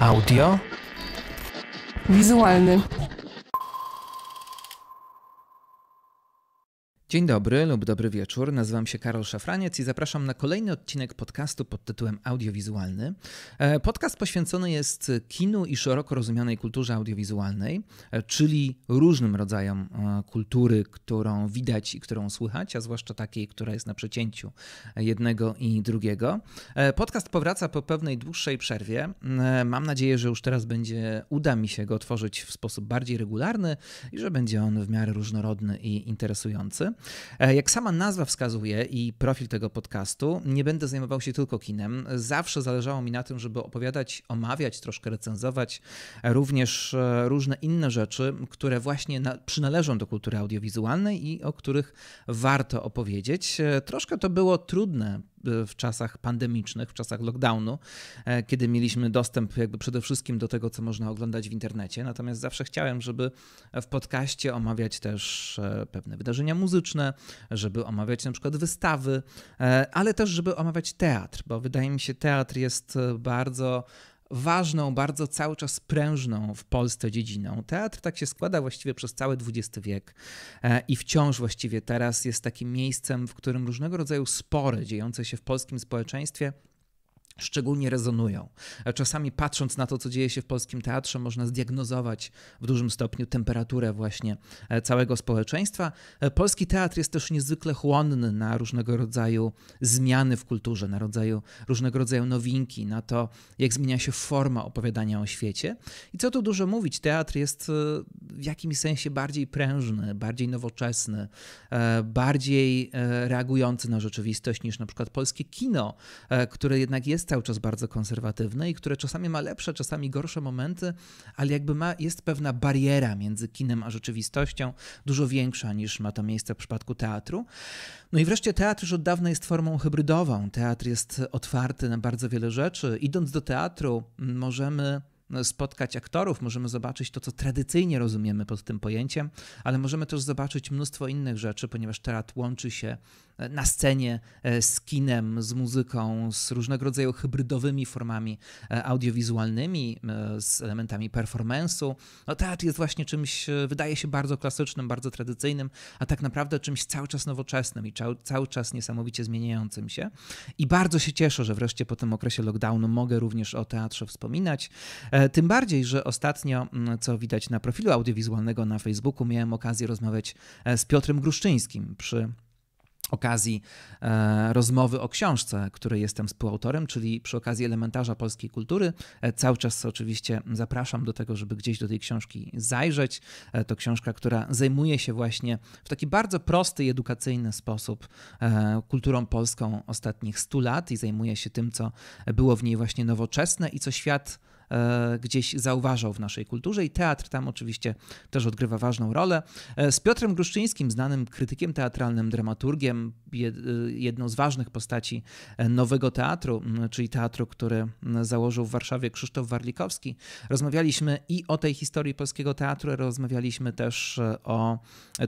Audio. Wizualny. Dzień dobry lub dobry wieczór. Nazywam się Karol Szafraniec i zapraszam na kolejny odcinek podcastu pod tytułem Audiowizualny. E, podcast poświęcony jest kinu i szeroko rozumianej kulturze audiowizualnej, e, czyli różnym rodzajom e, kultury, którą widać i którą słychać, a zwłaszcza takiej, która jest na przecięciu jednego i drugiego. Podcast powraca po pewnej dłuższej przerwie. Mam nadzieję, że już teraz będzie uda mi się go otworzyć w sposób bardziej regularny i że będzie on w miarę różnorodny i interesujący. E, jak sama nazwa wskazuje i profil tego podcastu, nie będę zajmował się tylko kinem. Zawsze zależało mi na tym, żeby opowiadać, omawiać, troszkę recenzować również e, różne inne rzeczy, które właśnie na, przynależą do kultury audiowizualnej i o których warto opowiedzieć. E, troszkę to było trudne w czasach pandemicznych, w czasach lockdownu, e, kiedy mieliśmy dostęp jakby przede wszystkim do tego, co można oglądać w internecie. Natomiast zawsze chciałem, żeby w podcaście omawiać też e, pewne wydarzenia muzyczne, żeby omawiać na przykład wystawy, e, ale też, żeby omawiać teatr, bo wydaje mi się, teatr jest bardzo ważną, bardzo cały czas prężną w Polsce dziedziną. Teatr tak się składa właściwie przez cały XX wiek e, i wciąż właściwie teraz jest takim miejscem, w którym różnego rodzaju spory dziejące się w polskim społeczeństwie szczególnie rezonują. E, czasami patrząc na to, co dzieje się w polskim teatrze, można zdiagnozować w dużym stopniu temperaturę właśnie e, całego społeczeństwa. E, polski teatr jest też niezwykle chłonny na różnego rodzaju zmiany w kulturze, na rodzaju, różnego rodzaju nowinki, na to, jak zmienia się forma opowiadania o świecie. I co tu dużo mówić, teatr jest w jakimś sensie bardziej prężny, bardziej nowoczesny, bardziej reagujący na rzeczywistość niż na przykład polskie kino, które jednak jest jest cały czas bardzo konserwatywne i które czasami ma lepsze, czasami gorsze momenty, ale jakby ma, jest pewna bariera między kinem a rzeczywistością, dużo większa niż ma to miejsce w przypadku teatru. No i wreszcie teatr już od dawna jest formą hybrydową. Teatr jest otwarty na bardzo wiele rzeczy. Idąc do teatru, możemy spotkać aktorów, możemy zobaczyć to, co tradycyjnie rozumiemy pod tym pojęciem, ale możemy też zobaczyć mnóstwo innych rzeczy, ponieważ teatr łączy się na scenie e, z kinem, z muzyką, z różnego rodzaju hybrydowymi formami e, audiowizualnymi, e, z elementami performance'u. No teatr jest właśnie czymś, wydaje się bardzo klasycznym, bardzo tradycyjnym, a tak naprawdę czymś cały czas nowoczesnym i cały, cały czas niesamowicie zmieniającym się. I bardzo się cieszę, że wreszcie po tym okresie lockdownu mogę również o teatrze wspominać. Tym bardziej, że ostatnio, co widać na profilu audiowizualnego na Facebooku, miałem okazję rozmawiać z Piotrem Gruszczyńskim przy okazji e, rozmowy o książce, której jestem współautorem, czyli przy okazji elementarza polskiej kultury. E, cały czas oczywiście zapraszam do tego, żeby gdzieś do tej książki zajrzeć. E, to książka, która zajmuje się właśnie w taki bardzo prosty i edukacyjny sposób kulturą polską ostatnich stu lat i zajmuje się tym, co było w niej właśnie nowoczesne i co świat E, gdzieś zauważał w naszej kulturze i teatr tam oczywiście też odgrywa ważną rolę. E, z Piotrem Gruszczyńskim, znanym krytykiem teatralnym, dramaturgiem, e, jedną z ważnych postaci nowego teatru, czyli teatru, który założył w Warszawie Krzysztof Warlikowski, rozmawialiśmy i o tej historii polskiego teatru, rozmawialiśmy też o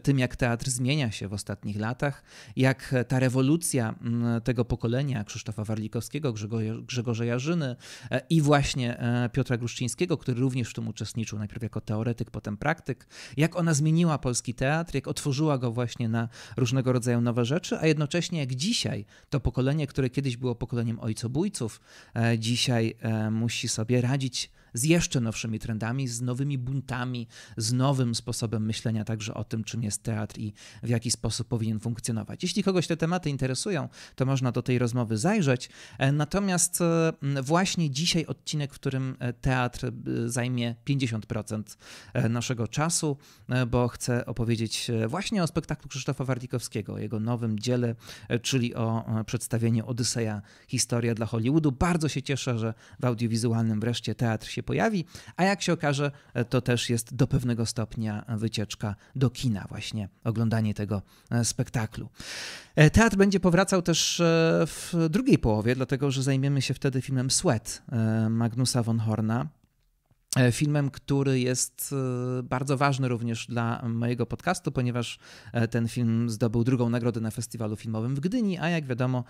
tym, jak teatr zmienia się w ostatnich latach, jak ta rewolucja tego pokolenia Krzysztofa Warlikowskiego, Grzegorza Jarzyny i właśnie Piotra Gruszczyńskiego, który również w tym uczestniczył, najpierw jako teoretyk, potem praktyk, jak ona zmieniła polski teatr, jak otworzyła go właśnie na różnego rodzaju nowe rzeczy, a jednocześnie jak dzisiaj to pokolenie, które kiedyś było pokoleniem ojcobójców, e, dzisiaj e, musi sobie radzić z jeszcze nowszymi trendami, z nowymi buntami, z nowym sposobem myślenia także o tym, czym jest teatr i w jaki sposób powinien funkcjonować. Jeśli kogoś te tematy interesują, to można do tej rozmowy zajrzeć. E, natomiast e, właśnie dzisiaj odcinek, w którym e, teatr zajmie 50% naszego czasu, bo chcę opowiedzieć właśnie o spektaklu Krzysztofa Wartikowskiego, o jego nowym dziele, czyli o przedstawieniu Odyseja Historia dla Hollywoodu. Bardzo się cieszę, że w audiowizualnym wreszcie teatr się pojawi, a jak się okaże, to też jest do pewnego stopnia wycieczka do kina, właśnie oglądanie tego e, spektaklu. E, teatr będzie powracał też e, w drugiej połowie, dlatego że zajmiemy się wtedy filmem Sweat Magnusa von Horna, E, filmem, który jest e, bardzo ważny również dla mojego podcastu, ponieważ e, ten film zdobył drugą nagrodę na festiwalu filmowym w Gdyni, a jak wiadomo,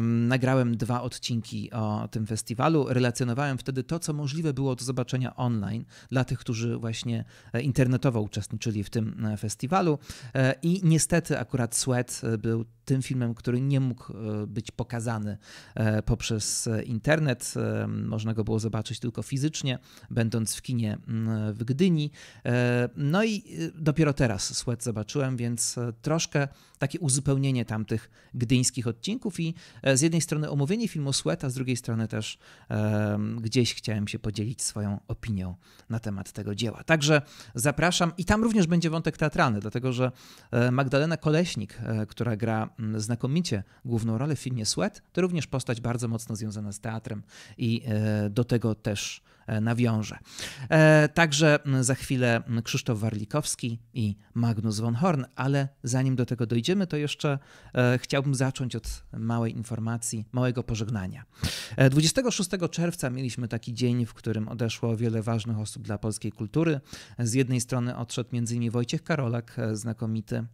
nagrałem dwa odcinki o tym festiwalu. Relacjonowałem wtedy to, co możliwe było do zobaczenia online dla tych, którzy właśnie internetowo uczestniczyli w tym festiwalu. I niestety akurat Sweat był tym filmem, który nie mógł e, być pokazany e, poprzez e, internet. Można go było zobaczyć tylko fizycznie, będąc w kinie w Gdyni. No i dopiero teraz Sweat zobaczyłem, więc troszkę takie uzupełnienie tamtych gdyńskich odcinków i z jednej strony omówienie filmu Sweat, a z drugiej strony też gdzieś chciałem się podzielić swoją opinią na temat tego dzieła. Także zapraszam i tam również będzie wątek teatralny, dlatego że Magdalena Koleśnik, która gra znakomicie główną rolę w filmie Sweat, to również postać bardzo mocno związana z teatrem i e, do tego też e, nawiążę. E, także za chwilę Krzysztof Warlikowski i Magnus von Horn, ale zanim do tego dojdziemy, to jeszcze chciałbym zacząć od małej informacji, małego pożegnania. 26 czerwca mieliśmy taki dzień, w którym odeszło wiele ważnych osób dla polskiej kultury. Z jednej strony odszedł m.in. Wojciech Karolak, znakomity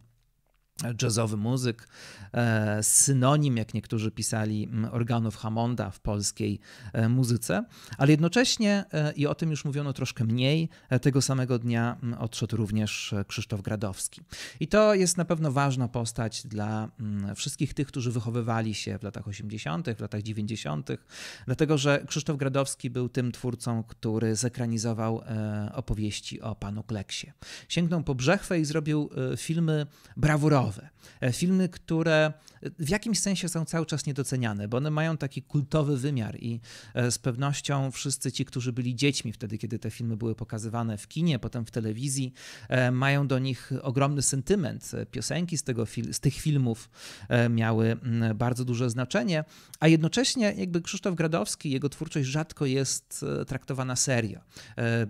jazzowy muzyk, e, synonim, jak niektórzy pisali, organów Hammonda w polskiej e, muzyce, ale jednocześnie, e, i o tym już mówiono troszkę mniej, tego samego dnia odszedł również Krzysztof Gradowski. I to jest na pewno ważna postać dla wszystkich tych, którzy wychowywali się w latach 80., w latach 90., dlatego że Krzysztof Gradowski był tym twórcą, który zekranizował opowieści o panu Kleksie. Sięgnął po brzechwę i zrobił filmy brawurowe, kultowe. E, filmy, które w jakimś sensie są cały czas niedoceniane, bo one mają taki kultowy wymiar i e, z pewnością wszyscy ci, którzy byli dziećmi wtedy, kiedy te filmy były pokazywane w kinie, potem w telewizji, e, mają do nich ogromny sentyment. Piosenki z, tego, z tych filmów miały mm, bardzo duże znaczenie, a jednocześnie jakby Krzysztof Gradowski, jego twórczość rzadko jest traktowana serio.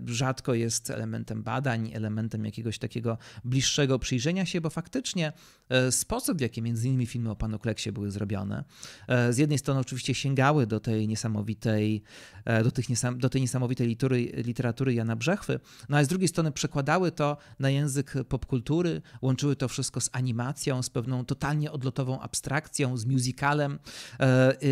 Rzadko jest elementem badań, elementem jakiegoś takiego bliższego przyjrzenia się, bo faktycznie E, sposób, w jaki między innymi filmy o panu Kleksie były zrobione. E, z jednej strony oczywiście sięgały do tej niesamowitej, e, do, tych niesam, do tej niesamowitej litury, literatury Jana Brzechwy, no a z drugiej strony przekładały to na język popkultury, łączyły to wszystko z animacją, z pewną totalnie odlotową abstrakcją, z musicalem.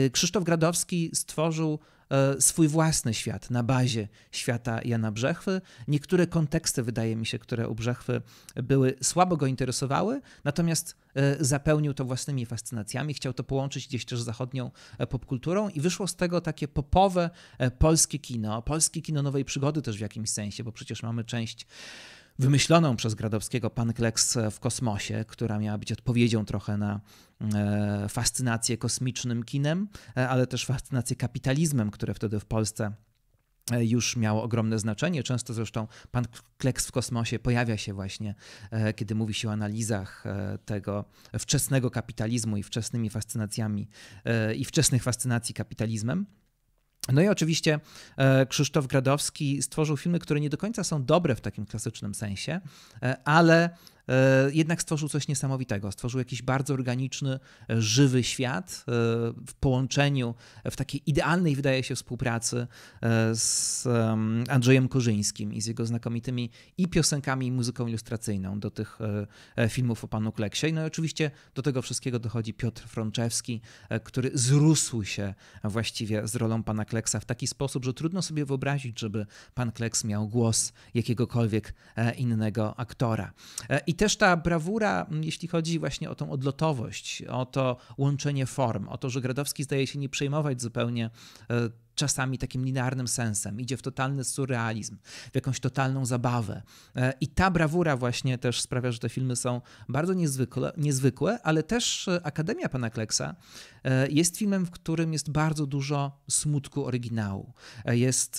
Y, Krzysztof Gradowski stworzył E, swój własny świat na bazie świata Jana Brzechwy. Niektóre konteksty, wydaje mi się, które u Brzechwy były, słabo go interesowały, natomiast e, zapełnił to własnymi fascynacjami, chciał to połączyć gdzieś też z zachodnią e, popkulturą i wyszło z tego takie popowe polskie kino, polskie kino nowej przygody też w jakimś sensie, bo przecież mamy część wymyśloną przez Gradowskiego Panklex w kosmosie, która miała być odpowiedzią trochę na e, fascynację kosmicznym kinem, e, ale też fascynację kapitalizmem, które wtedy w Polsce e, już miało ogromne znaczenie. Często zresztą pan Kleks w kosmosie pojawia się właśnie, kiedy mówi się o analizach tego wczesnego kapitalizmu i wczesnymi fascynacjami i wczesnych fascynacji kapitalizmem. No i oczywiście e, Krzysztof Gradowski stworzył filmy, które nie do końca są dobre w takim klasycznym sensie, e, ale E, jednak stworzył coś niesamowitego. Stworzył jakiś bardzo organiczny, e, żywy świat e, w połączeniu, w takiej idealnej, wydaje się, współpracy z Andrzejem Korzyńskim i z jego znakomitymi i piosenkami, i muzyką ilustracyjną do tych filmów o panu Kleksie. No i oczywiście do tego wszystkiego dochodzi Piotr Frączewski, który zrósł się właściwie z rolą pana Kleksa w taki sposób, że trudno sobie wyobrazić, żeby pan Kleks miał głos jakiegokolwiek innego aktora. I też ta brawura, mm, jeśli chodzi właśnie o tą odlotowość, o to łączenie form, o to, że Gradowski zdaje się nie przejmować zupełnie e, czasami takim linearnym sensem, idzie w totalny surrealizm, w jakąś totalną zabawę. E, I ta brawura właśnie też sprawia, że te filmy są bardzo niezwykle, niezwykłe, ale też e, Akademia Pana Kleksa e, jest filmem, w którym jest bardzo dużo smutku oryginału. Jest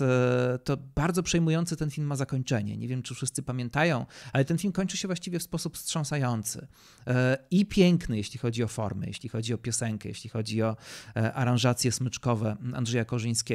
to bardzo przejmujące ten film ma zakończenie. Nie wiem, czy wszyscy pamiętają, ale ten film kończy się właściwie w sposób wstrząsający i piękny, jeśli chodzi o formy, jeśli chodzi o piosenkę, jeśli chodzi o aranżacje smyczkowe Andrzeja Korzyńskiego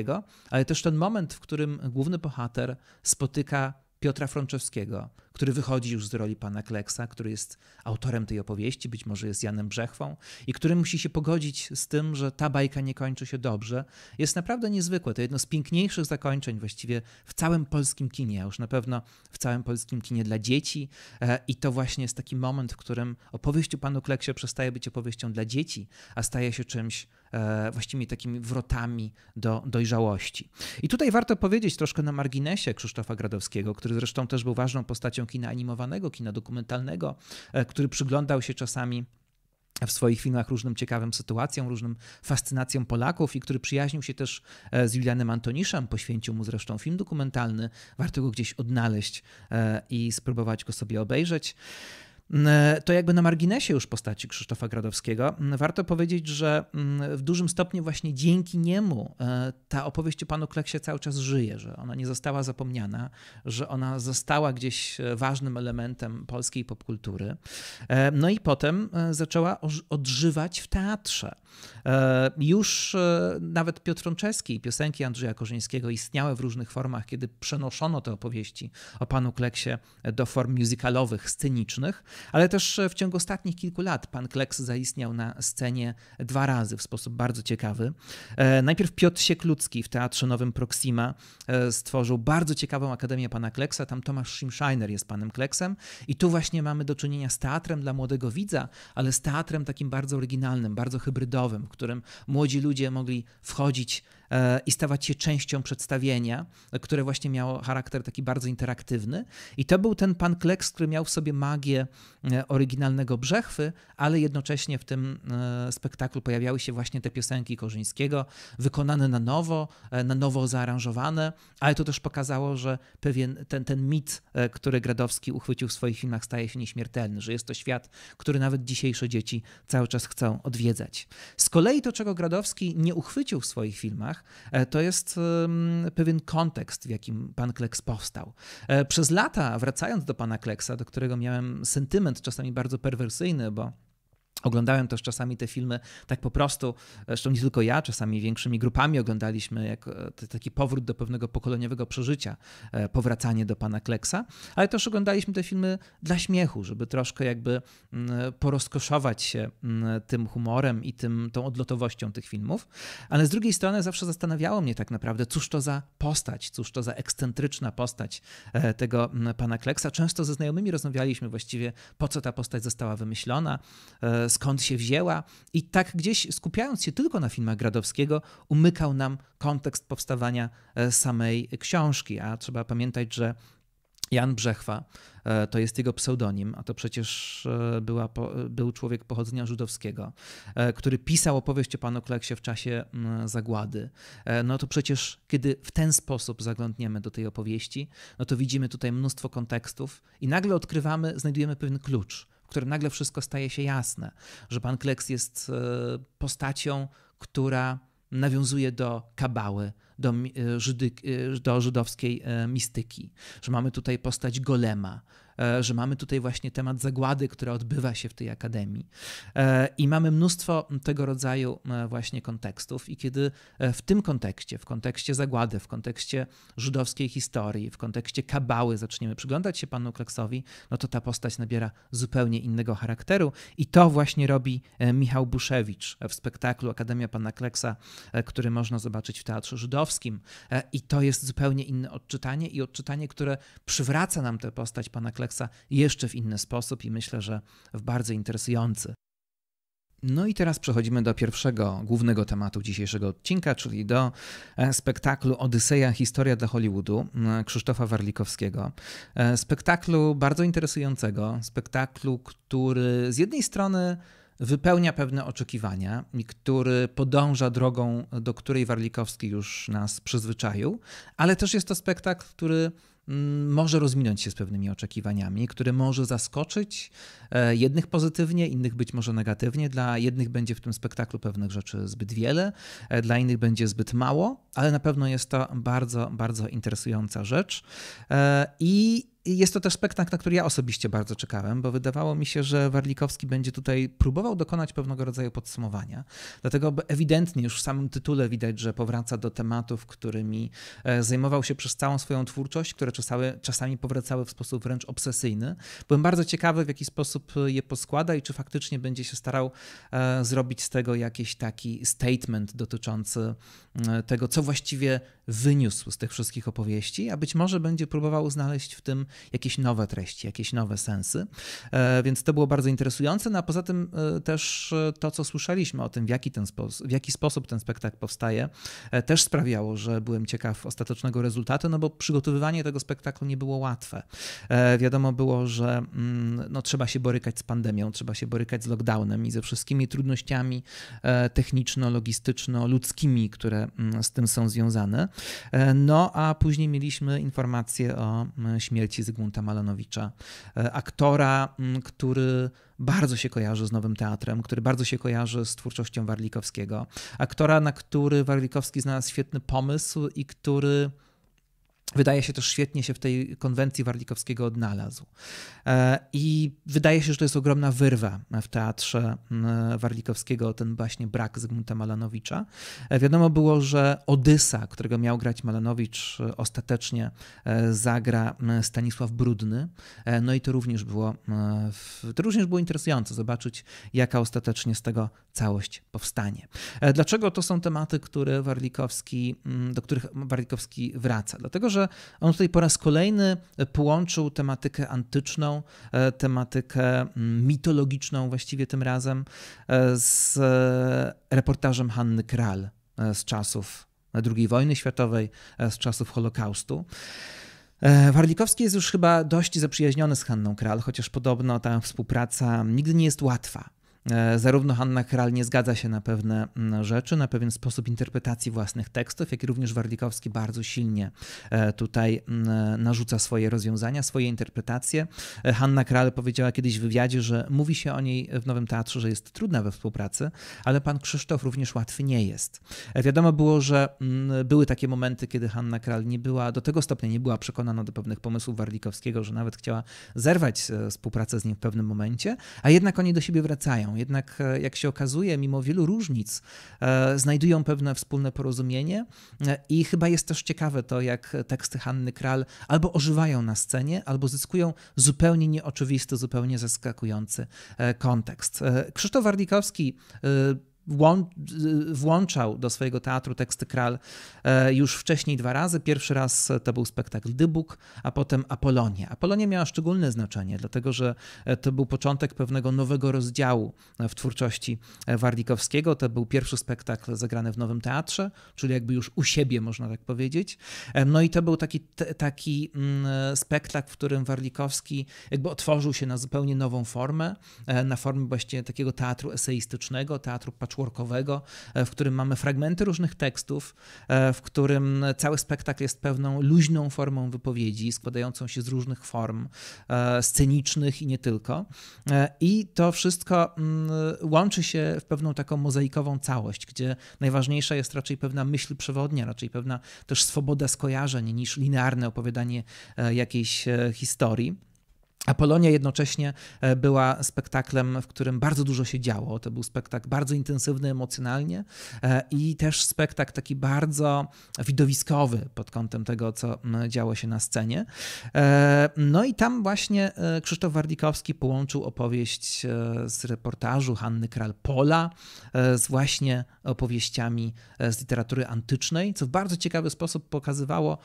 ale też ten moment, w którym główny bohater spotyka Piotra Franczewskiego, który wychodzi już z roli pana Kleksa, który jest autorem tej opowieści, być może jest Janem Brzechwą i który musi się pogodzić z tym, że ta bajka nie kończy się dobrze, jest naprawdę niezwykłe. To jedno z piękniejszych zakończeń właściwie w całym polskim kinie, a już na pewno w całym polskim kinie dla dzieci. E, I to właśnie jest taki moment, w którym opowieść o panu Kleksie przestaje być opowieścią dla dzieci, a staje się czymś e, właściwie takimi wrotami do dojrzałości. I tutaj warto powiedzieć troszkę na marginesie Krzysztofa Gradowskiego, który zresztą też był ważną postacią kina animowanego, kina dokumentalnego, e, który przyglądał się czasami w swoich filmach różnym ciekawym sytuacjom, różnym fascynacjom Polaków i który przyjaźnił się też e, z Julianem Antoniszem, poświęcił mu zresztą film dokumentalny, warto go gdzieś odnaleźć e, i spróbować go sobie obejrzeć. Mm, e, to jakby na marginesie już postaci Krzysztofa Gradowskiego, mm, warto powiedzieć, że mm, w dużym stopniu właśnie dzięki niemu e, ta opowieść o panu Kleksie cały czas żyje, że ona nie została zapomniana, że ona została gdzieś e, ważnym elementem polskiej popkultury. No i potem zaczęła odżywać w teatrze. Już nawet Piotr Rączewski i piosenki Andrzeja Korzyńskiego istniały w różnych formach, kiedy przenoszono te opowieści o panu Kleksie do form musicalowych, scenicznych. Ale też e, w ciągu ostatnich kilku lat pan Kleks zaistniał na scenie dwa razy w sposób bardzo ciekawy. E, najpierw Piotr Sieklucki w Teatrze Nowym Proxima e, stworzył bardzo ciekawą Akademię pana Kleksa. Tam Tomasz Schimscheiner jest panem Kleksem i tu właśnie mamy do czynienia z teatrem dla młodego widza, ale z teatrem takim bardzo oryginalnym, bardzo hybrydowym, w którym młodzi ludzie mogli wchodzić E, i stawać się częścią przedstawienia, które właśnie miało charakter taki bardzo interaktywny. I to był ten pan Kleks, który miał w sobie magię e, oryginalnego Brzechwy, ale jednocześnie w tym e, spektaklu pojawiały się właśnie te piosenki Korzyńskiego, wykonane na nowo, na nowo zaaranżowane, ale to też pokazało, że pewien ten, ten mit, który Gradowski uchwycił w swoich filmach, staje się nieśmiertelny, że jest to świat, który nawet dzisiejsze dzieci cały czas chcą odwiedzać. Z kolei to, czego Gradowski nie uchwycił w swoich filmach, E, to jest pewien kontekst, w jakim pan Kleks powstał. E, przez lata, wracając do pana Kleksa, do którego miałem sentyment czasami bardzo perwersyjny, bo Oglądałem też czasami te filmy tak po prostu, zresztą nie tylko ja, czasami większymi grupami oglądaliśmy jak e, taki powrót do pewnego pokoleniowego przeżycia, e, powracanie do pana Kleksa, ale też oglądaliśmy te filmy dla śmiechu, żeby troszkę jakby mm, porozkoszować się mm, tym humorem i tym, tą odlotowością tych filmów. Ale z drugiej strony zawsze zastanawiało mnie tak naprawdę, cóż to za postać, cóż to za ekscentryczna postać e, tego mm, pana Kleksa. Często ze znajomymi rozmawialiśmy właściwie, po co ta postać została wymyślona, skąd się wzięła. I tak gdzieś skupiając się tylko na filmach Gradowskiego, umykał nam kontekst powstawania e, samej książki. A trzeba pamiętać, że Jan Brzechwa e, to jest jego pseudonim, a to przecież e, była, był człowiek pochodzenia żydowskiego, który pisał opowieść o panu Kleksie w czasie zagłady. No to przecież, kiedy w ten sposób zaglądniemy do tej opowieści, no to widzimy tutaj mnóstwo kontekstów i nagle odkrywamy, znajdujemy pewien klucz w którym nagle wszystko staje się jasne, że pan Kleks jest e, postacią, która nawiązuje do kabały, do, e, Żydy, e, do żydowskiej mistyki, że mamy tutaj postać golema, E, że mamy tutaj właśnie temat zagłady, która odbywa się w tej akademii. E, I mamy mnóstwo tego rodzaju e, właśnie kontekstów, i kiedy w tym kontekście, w kontekście zagłady, w kontekście żydowskiej historii, w kontekście kabały zaczniemy przyglądać się panu Kleksowi, no to ta postać nabiera zupełnie innego charakteru. I to właśnie robi Michał Buszewicz w spektaklu Akademia pana Kleksa, który można zobaczyć w Teatrze Żydowskim. I to jest zupełnie inne odczytanie i odczytanie, które przywraca nam tę postać pana Kleksa Alexa jeszcze w inny sposób i myślę, że w bardzo interesujący. No i teraz przechodzimy do pierwszego głównego tematu dzisiejszego odcinka, czyli do e, spektaklu Odyseja Historia dla Hollywoodu Krzysztofa Warlikowskiego. E, spektaklu bardzo interesującego, spektaklu, który z jednej strony wypełnia pewne oczekiwania i który podąża drogą, do której Warlikowski już nas przyzwyczaił, ale też jest to spektakl, który może rozminąć się z pewnymi oczekiwaniami, który może zaskoczyć e, jednych pozytywnie, innych być może negatywnie. Dla jednych będzie w tym spektaklu pewnych rzeczy zbyt wiele, e, dla innych będzie zbyt mało, ale na pewno jest to bardzo, bardzo interesująca rzecz. E, I i jest to też spektakl, na który ja osobiście bardzo czekałem, bo wydawało mi się, że Warlikowski będzie tutaj próbował dokonać pewnego rodzaju podsumowania. Dlatego ewidentnie już w samym tytule widać, że powraca do tematów, którymi e, zajmował się przez całą swoją twórczość, które czasami, czasami powracały w sposób wręcz obsesyjny. Byłem bardzo ciekawy, w jaki sposób e, je poskłada i czy faktycznie będzie się starał e, zrobić z tego jakiś taki statement dotyczący tego, co właściwie wyniósł z tych wszystkich opowieści, a być może będzie próbował znaleźć w tym jakieś nowe treści, jakieś nowe sensy. E, więc to było bardzo interesujące. No a poza tym e, też e, to, co słyszeliśmy o tym, w jaki, ten w jaki sposób ten spektakl powstaje, też sprawiało, że byłem ciekaw ostatecznego rezultatu, no bo przygotowywanie tego spektaklu nie było łatwe. Wiadomo było, że mm, no, trzeba się borykać z pandemią, trzeba się borykać z lockdownem i ze wszystkimi trudnościami techniczno-logistyczno-ludzkimi, które mm, z tym są związane. No a później mieliśmy informację o mm, śmierci Zygmunta Malanowicza, e, aktora, mm, który bardzo się kojarzy z Nowym Teatrem, który bardzo się kojarzy z twórczością Warlikowskiego, aktora, na który Warlikowski znalazł świetny pomysł i który Wydaje się też świetnie się w tej konwencji Warlikowskiego odnalazł. E, I wydaje się, że to jest ogromna wyrwa w teatrze Warlikowskiego, ten właśnie brak Zygmunta Malanowicza. E, wiadomo było, że Odysa, którego miał grać Malanowicz, e, ostatecznie zagra Stanisław Brudny. No i to również było, to również było interesujące zobaczyć, jaka ostatecznie z tego całość powstanie. Dlaczego to są tematy, które Warlikowski, do których Warlikowski wraca? Dlatego, że że on tutaj po raz kolejny połączył tematykę antyczną, e, tematykę mm, mitologiczną właściwie tym razem e, z e, reportażem Hanny Kral z czasów II wojny światowej, z czasów Holokaustu. Warlikowski jest już chyba dość zaprzyjaźniony z Hanną Kral, chociaż podobno ta współpraca nigdy nie jest łatwa. E, zarówno Hanna Kral nie zgadza się na pewne mm, rzeczy, na pewien sposób interpretacji własnych tekstów, jak i również Warlikowski bardzo silnie e, tutaj mm, narzuca swoje rozwiązania, swoje interpretacje. E, Hanna Kral powiedziała kiedyś w wywiadzie, że mówi się o niej w Nowym Teatrze, że jest trudna we współpracy, ale pan Krzysztof również łatwy nie jest. Wiadomo było, że mm, były takie momenty, kiedy Hanna Kral nie była, do tego stopnia nie była przekonana do pewnych pomysłów Warlikowskiego, że nawet chciała zerwać współpracę z nim w pewnym momencie, a jednak oni do siebie wracają. Jednak, e, jak się okazuje, mimo wielu różnic, e, znajdują pewne wspólne porozumienie e, i chyba jest też ciekawe to, jak teksty Hanny Kral albo ożywają na scenie, albo zyskują zupełnie nieoczywisty, zupełnie zaskakujący kontekst. Krzysztof Wardikowski włączał do swojego teatru teksty Kral e, już wcześniej dwa razy. Pierwszy raz to był spektakl Dybuk, a potem Apolonia. Apolonia miała szczególne znaczenie, dlatego że e, to był początek pewnego nowego rozdziału e, w twórczości Warlikowskiego. To był pierwszy spektakl zagrany w Nowym Teatrze, czyli jakby już u siebie, można tak powiedzieć. No i to był taki, taki mm, spektakl, w którym Warlikowski jakby otworzył się na zupełnie nową formę, na formę właśnie takiego teatru eseistycznego, teatru paczkowego, patchworkowego, e, w którym mamy fragmenty różnych tekstów, e, w którym cały spektakl jest pewną luźną formą wypowiedzi, składającą się z różnych form e, scenicznych i nie tylko. I to wszystko mm, łączy się w pewną taką mozaikową całość, gdzie najważniejsza jest raczej pewna myśl przewodnia, raczej pewna też swoboda skojarzeń niż linearne opowiadanie jakiejś historii. Apolonia jednocześnie e, była spektaklem, w którym bardzo dużo się działo. To był spektakl bardzo intensywny emocjonalnie e, i też spektakl taki bardzo widowiskowy pod kątem tego, co działo się na scenie. E, no i tam właśnie Krzysztof Wardikowski połączył opowieść z reportażu Hanny Kral-Pola z właśnie opowieściami z literatury antycznej, co w bardzo ciekawy sposób pokazywało,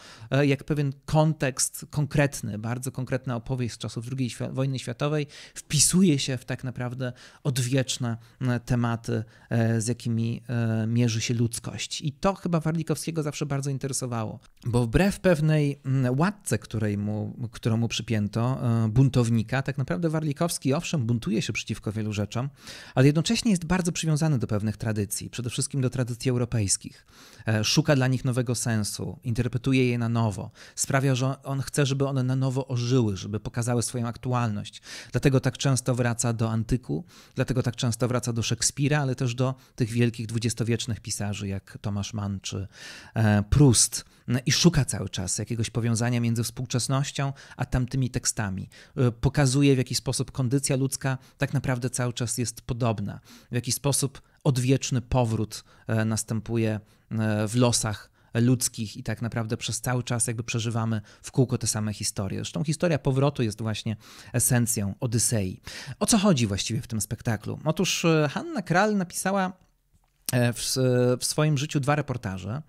jak pewien kontekst konkretny, bardzo konkretna opowieść z czasów II wojny światowej wpisuje się w tak naprawdę odwieczne e, tematy, e, z jakimi e, mierzy się ludzkość. I to chyba Warlikowskiego zawsze bardzo interesowało, bo wbrew pewnej mm, łatce, której mu, którą mu przypięto, buntownika, tak naprawdę Warlikowski owszem buntuje się przeciwko wielu rzeczom, ale jednocześnie jest bardzo przywiązany do pewnych tradycji, przede wszystkim do tradycji europejskich. Szuka dla nich nowego sensu, interpretuje je na nowo, sprawia, że on chce, żeby one na nowo ożyły, żeby pokazały swoje swoją aktualność. Dlatego tak często wraca do antyku, dlatego tak często wraca do Szekspira, ale też do tych wielkich dwudziestowiecznych pisarzy jak Tomasz Mann czy e, Proust i szuka cały czas jakiegoś powiązania między współczesnością a tamtymi tekstami. E, pokazuje, w jaki sposób kondycja ludzka tak naprawdę cały czas jest podobna, w jaki sposób odwieczny powrót e, następuje w losach ludzkich i tak naprawdę przez cały czas jakby przeżywamy w kółko te same historie. Zresztą historia powrotu jest właśnie esencją Odysei. O co chodzi właściwie w tym spektaklu? Otóż e, Hanna Kral napisała e, w, e, w, swoim życiu dwa reportaże.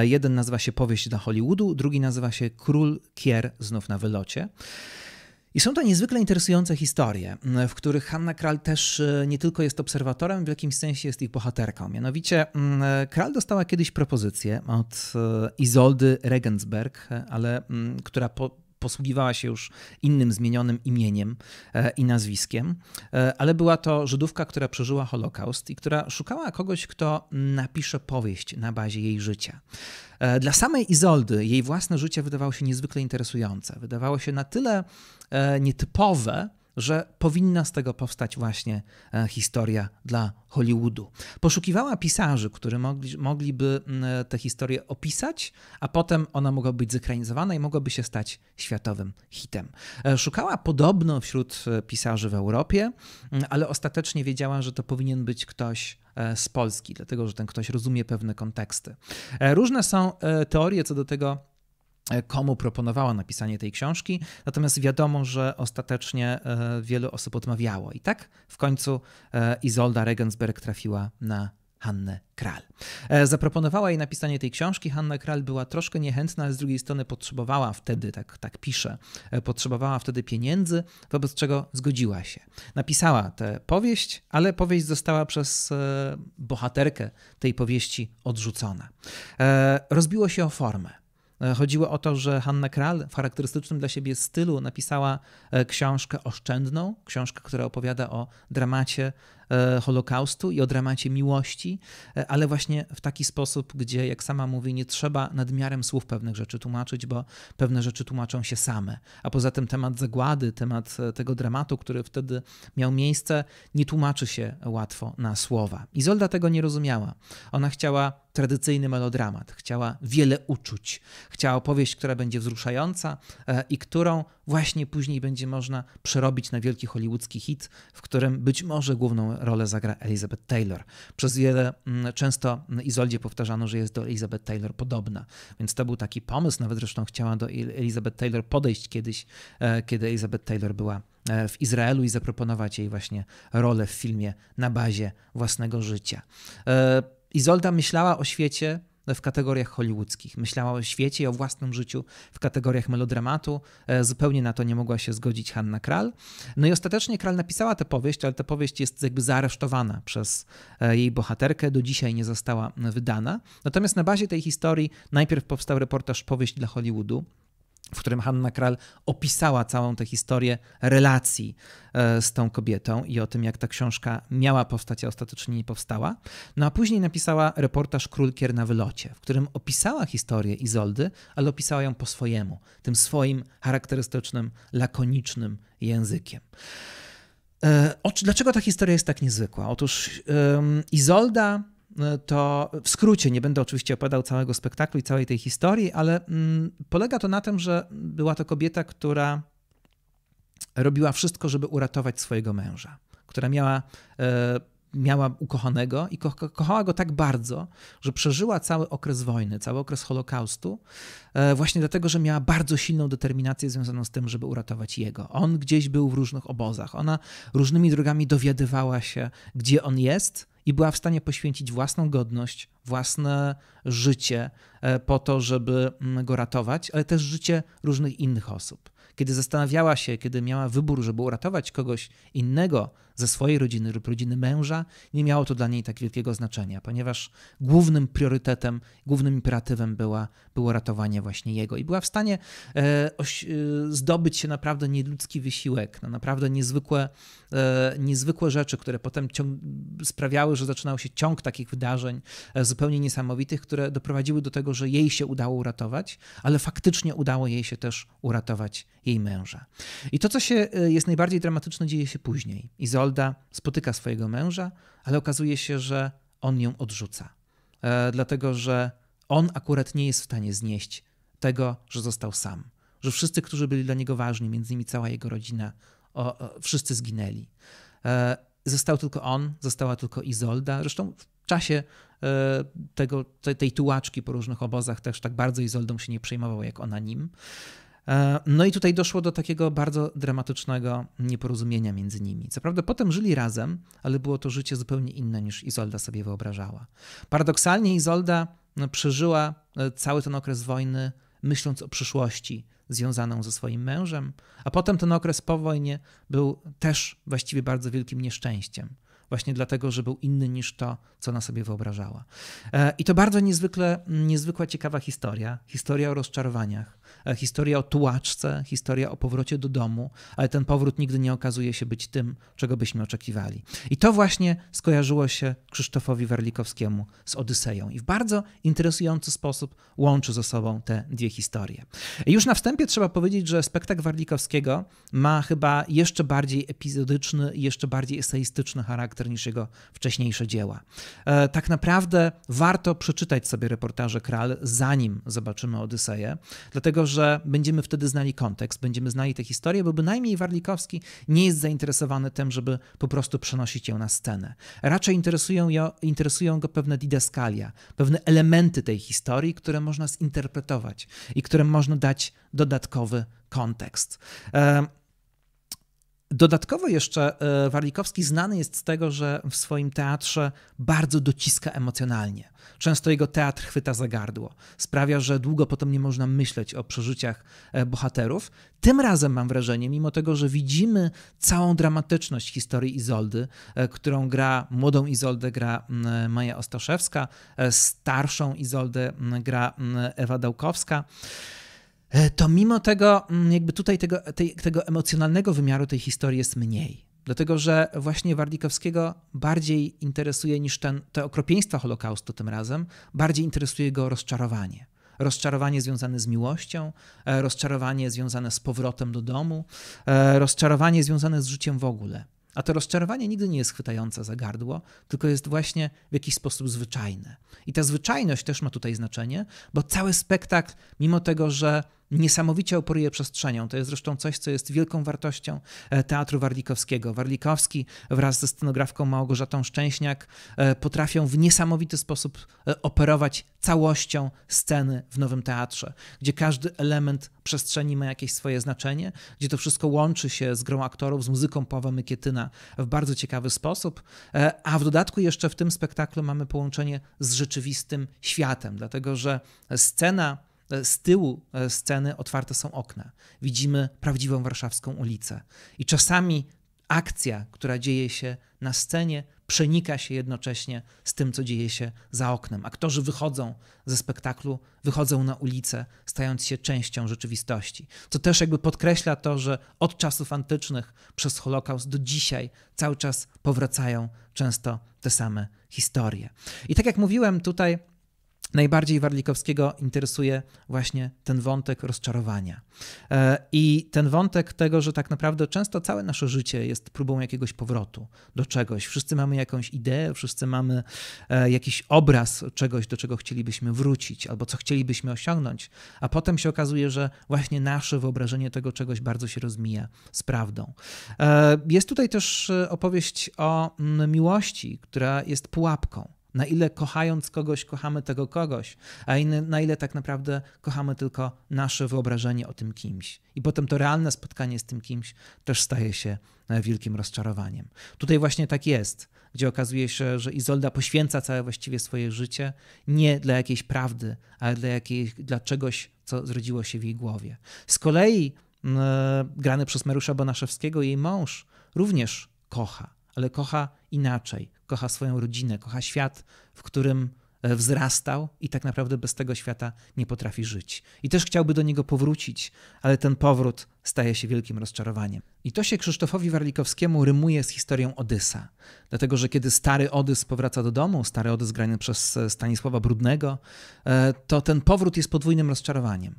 Jeden nazywa się Powieść do Hollywoodu, drugi nazywa się Król Kier znów na wylocie. I są to niezwykle interesujące historie, mm, w których Hanna Kral też e, nie tylko jest obserwatorem, w jakimś sensie jest ich bohaterką. Mianowicie mm, e, Kral dostała kiedyś propozycję od e, Izoldy Regensberg, ale mm, która po posługiwała się już innym zmienionym imieniem e, i nazwiskiem, e, ale była to Żydówka, która przeżyła Holokaust i która szukała kogoś, kto napisze powieść na bazie jej życia. E, dla samej Izoldy jej własne życie wydawało się niezwykle interesujące. Wydawało się na tyle nietypowe, że powinna z tego powstać właśnie e, historia dla Hollywoodu. Poszukiwała pisarzy, którzy mogli, mogliby tę historię opisać, a potem ona mogła być zekranizowana i mogłaby się stać światowym hitem. E, szukała podobno wśród e, pisarzy w Europie, ale ostatecznie wiedziała, że to powinien być ktoś z Polski, dlatego że ten ktoś rozumie pewne konteksty. Różne są teorie co do tego, E, komu proponowała napisanie tej książki, natomiast wiadomo, że ostatecznie e, wielu osób odmawiało. I tak w końcu e, Izolda Regensberg trafiła na Hannę Kral. Zaproponowała jej napisanie tej książki. Hanna Kral była troszkę niechętna, ale z drugiej strony potrzebowała wtedy, tak, tak pisze, potrzebowała wtedy pieniędzy, wobec czego zgodziła się. Napisała tę powieść, ale powieść została przez bohaterkę tej powieści odrzucona. Rozbiło się o formę. E, chodziło o to, że Hanna Kral w charakterystycznym dla siebie stylu napisała e, książkę oszczędną, książkę, która opowiada o dramacie E, Holokaustu i o dramacie miłości, e, ale właśnie w taki sposób, gdzie, jak sama mówi, nie trzeba nadmiarem słów pewnych rzeczy tłumaczyć, bo pewne rzeczy tłumaczą się same. A poza tym temat zagłady, temat e, tego dramatu, który wtedy miał miejsce, nie tłumaczy się łatwo na słowa. Izolda tego nie rozumiała. Ona chciała tradycyjny melodramat, chciała wiele uczuć, chciała opowieść, która będzie wzruszająca i którą właśnie później będzie można przerobić na wielki hollywoodzki hit, w którym być może główną rolę zagra Elizabeth Taylor. Przez wiele mm, często Izoldzie powtarzano, że jest do Elizabeth Taylor podobna, więc to był taki pomysł, nawet zresztą chciała do Elizabeth Taylor podejść kiedyś, e, kiedy Elizabeth Taylor była e, w Izraelu i zaproponować jej właśnie rolę w filmie na bazie własnego życia. E, Izolda myślała o świecie w kategoriach hollywoodzkich. Myślała o świecie i o własnym życiu w kategoriach melodramatu. E, zupełnie na to nie mogła się zgodzić Hanna Kral. No i ostatecznie Kral napisała tę powieść, ale ta powieść jest jakby zaaresztowana przez e, jej bohaterkę. Do dzisiaj nie została wydana. Natomiast na bazie tej historii najpierw powstał reportaż Powieść dla Hollywoodu, w którym Hanna Kral opisała całą tę historię relacji e, z tą kobietą i o tym, jak ta książka miała powstać, a ostatecznie nie powstała. No a później napisała reportaż Królkier na wylocie, w którym opisała historię Izoldy, ale opisała ją po swojemu, tym swoim charakterystycznym, lakonicznym językiem. E, dlaczego ta historia jest tak niezwykła? Otóż um, Izolda to w skrócie, nie będę oczywiście opadał całego spektaklu i całej tej historii, ale mm, polega to na tym, że była to kobieta, która robiła wszystko, żeby uratować swojego męża, która miała e, miała ukochanego i ko kochała go tak bardzo, że przeżyła cały okres wojny, cały okres Holokaustu, e, właśnie dlatego, że miała bardzo silną determinację związaną z tym, żeby uratować jego. On gdzieś był w różnych obozach, ona różnymi drogami dowiadywała się, gdzie on jest i była w stanie poświęcić własną godność, własne życie e, po to, żeby mm, go ratować, ale też życie różnych innych osób. Kiedy zastanawiała się, kiedy miała wybór, żeby uratować kogoś innego, ze swojej rodziny lub rodziny męża, nie miało to dla niej tak wielkiego znaczenia, ponieważ głównym priorytetem, głównym imperatywem była, było ratowanie właśnie jego. I była w stanie e, oś, e, zdobyć się naprawdę nieludzki wysiłek, na no naprawdę niezwykłe, e, niezwykłe rzeczy, które potem ciąg, sprawiały, że zaczynał się ciąg takich wydarzeń e, zupełnie niesamowitych, które doprowadziły do tego, że jej się udało uratować, ale faktycznie udało jej się też uratować jej męża. I to, co się e, jest najbardziej dramatyczne, dzieje się później. Izola Isolda spotyka swojego męża, ale okazuje się, że on ją odrzuca, e, dlatego że on akurat nie jest w stanie znieść tego, że został sam, że wszyscy, którzy byli dla niego ważni, między innymi cała jego rodzina, o, o, wszyscy zginęli. E, został tylko on, została tylko Izolda. Zresztą w czasie e, tego, tej, tej tułaczki po różnych obozach też tak bardzo Izoldą się nie przejmował jak ona nim. E, no i tutaj doszło do takiego bardzo dramatycznego nieporozumienia między nimi. Co prawda potem żyli razem, ale było to życie zupełnie inne niż Izolda sobie wyobrażała. Paradoksalnie Izolda no, przeżyła e, cały ten okres wojny myśląc o przyszłości związaną ze swoim mężem, a potem ten okres po wojnie był też właściwie bardzo wielkim nieszczęściem właśnie dlatego, że był inny niż to, co ona sobie wyobrażała. E, I to bardzo niezwykle, niezwykła, ciekawa historia, historia o rozczarowaniach, E, historia o tułaczce, historia o powrocie do domu, ale ten powrót nigdy nie okazuje się być tym, czego byśmy oczekiwali. I to właśnie skojarzyło się Krzysztofowi Warlikowskiemu z Odyseją i w bardzo interesujący sposób łączy ze sobą te dwie historie. Już na wstępie trzeba powiedzieć, że spektakl Warlikowskiego ma chyba jeszcze bardziej epizodyczny i jeszcze bardziej eseistyczny charakter niż jego wcześniejsze dzieła. E, tak naprawdę warto przeczytać sobie reportaże Kral, zanim zobaczymy Odyseję, dlatego że będziemy wtedy znali kontekst, będziemy znali tę historię, bo bynajmniej Warlikowski nie jest zainteresowany tym, żeby po prostu przenosić ją na scenę. Raczej interesują, ją, interesują go pewne didaskalia, pewne elementy tej historii, które można zinterpretować i którym można dać dodatkowy kontekst. E, Dodatkowo jeszcze e, Warlikowski znany jest z tego, że w swoim teatrze bardzo dociska emocjonalnie. Często jego teatr chwyta za gardło. Sprawia, że długo potem nie można myśleć o przeżyciach e, bohaterów. Tym razem mam wrażenie, mimo tego, że widzimy całą dramatyczność historii Izoldy, e, którą gra młodą Izoldę gra Maja Ostaszewska, starszą Izoldę gra Ewa Dałkowska E, to mimo tego, mm, jakby tutaj tego, tej, tego emocjonalnego wymiaru tej historii jest mniej. Dlatego, że właśnie Warlikowskiego bardziej interesuje niż ten, te okropieństwa Holokaustu tym razem, bardziej interesuje go rozczarowanie. Rozczarowanie związane z miłością, e, rozczarowanie związane z powrotem do domu, e, rozczarowanie związane z życiem w ogóle. A to rozczarowanie nigdy nie jest chwytające za gardło, tylko jest właśnie w jakiś sposób zwyczajne. I ta zwyczajność też ma tutaj znaczenie, bo cały spektakl, mimo tego, że niesamowicie operuje przestrzenią. To jest zresztą coś, co jest wielką wartością e, teatru Warlikowskiego. Warlikowski wraz ze scenografką Małgorzatą Szczęśniak e, potrafią w niesamowity sposób e, operować całością sceny w Nowym Teatrze, gdzie każdy element przestrzeni ma jakieś swoje znaczenie, gdzie to wszystko łączy się z grą aktorów, z muzyką Pawła Mykietyna w bardzo ciekawy sposób, a w dodatku jeszcze w tym spektaklu mamy połączenie z rzeczywistym światem, dlatego że scena E, z tyłu e, sceny otwarte są okna. Widzimy prawdziwą warszawską ulicę. I czasami akcja, która dzieje się na scenie, przenika się jednocześnie z tym, co dzieje się za oknem. Aktorzy wychodzą ze spektaklu, wychodzą na ulicę, stając się częścią rzeczywistości. Co też jakby podkreśla to, że od czasów antycznych przez Holokaust do dzisiaj cały czas powracają często te same historie. I tak jak mówiłem tutaj, Najbardziej Warlikowskiego interesuje właśnie ten wątek rozczarowania. E, I ten wątek tego, że tak naprawdę często całe nasze życie jest próbą jakiegoś powrotu do czegoś. Wszyscy mamy jakąś ideę, wszyscy mamy e, jakiś obraz czegoś, do czego chcielibyśmy wrócić albo co chcielibyśmy osiągnąć, a potem się okazuje, że właśnie nasze wyobrażenie tego czegoś bardzo się rozmija z prawdą. E, jest tutaj też opowieść o mm, miłości, która jest pułapką. Na ile kochając kogoś, kochamy tego kogoś, a na ile tak naprawdę kochamy tylko nasze wyobrażenie o tym kimś. I potem to realne spotkanie z tym kimś też staje się e, wielkim rozczarowaniem. Tutaj właśnie tak jest, gdzie okazuje się, że Izolda poświęca całe właściwie swoje życie nie dla jakiejś prawdy, ale dla, dla czegoś, co zrodziło się w jej głowie. Z kolei e, grany przez Marusza Banaszewskiego jej mąż również kocha ale kocha inaczej. Kocha swoją rodzinę, kocha świat, w którym e, wzrastał i tak naprawdę bez tego świata nie potrafi żyć. I też chciałby do niego powrócić, ale ten powrót staje się wielkim rozczarowaniem. I to się Krzysztofowi Warlikowskiemu rymuje z historią Odysa. Dlatego, że kiedy stary Odys powraca do domu, stary Odys grany przez e, Stanisława Brudnego, e, to ten powrót jest podwójnym rozczarowaniem.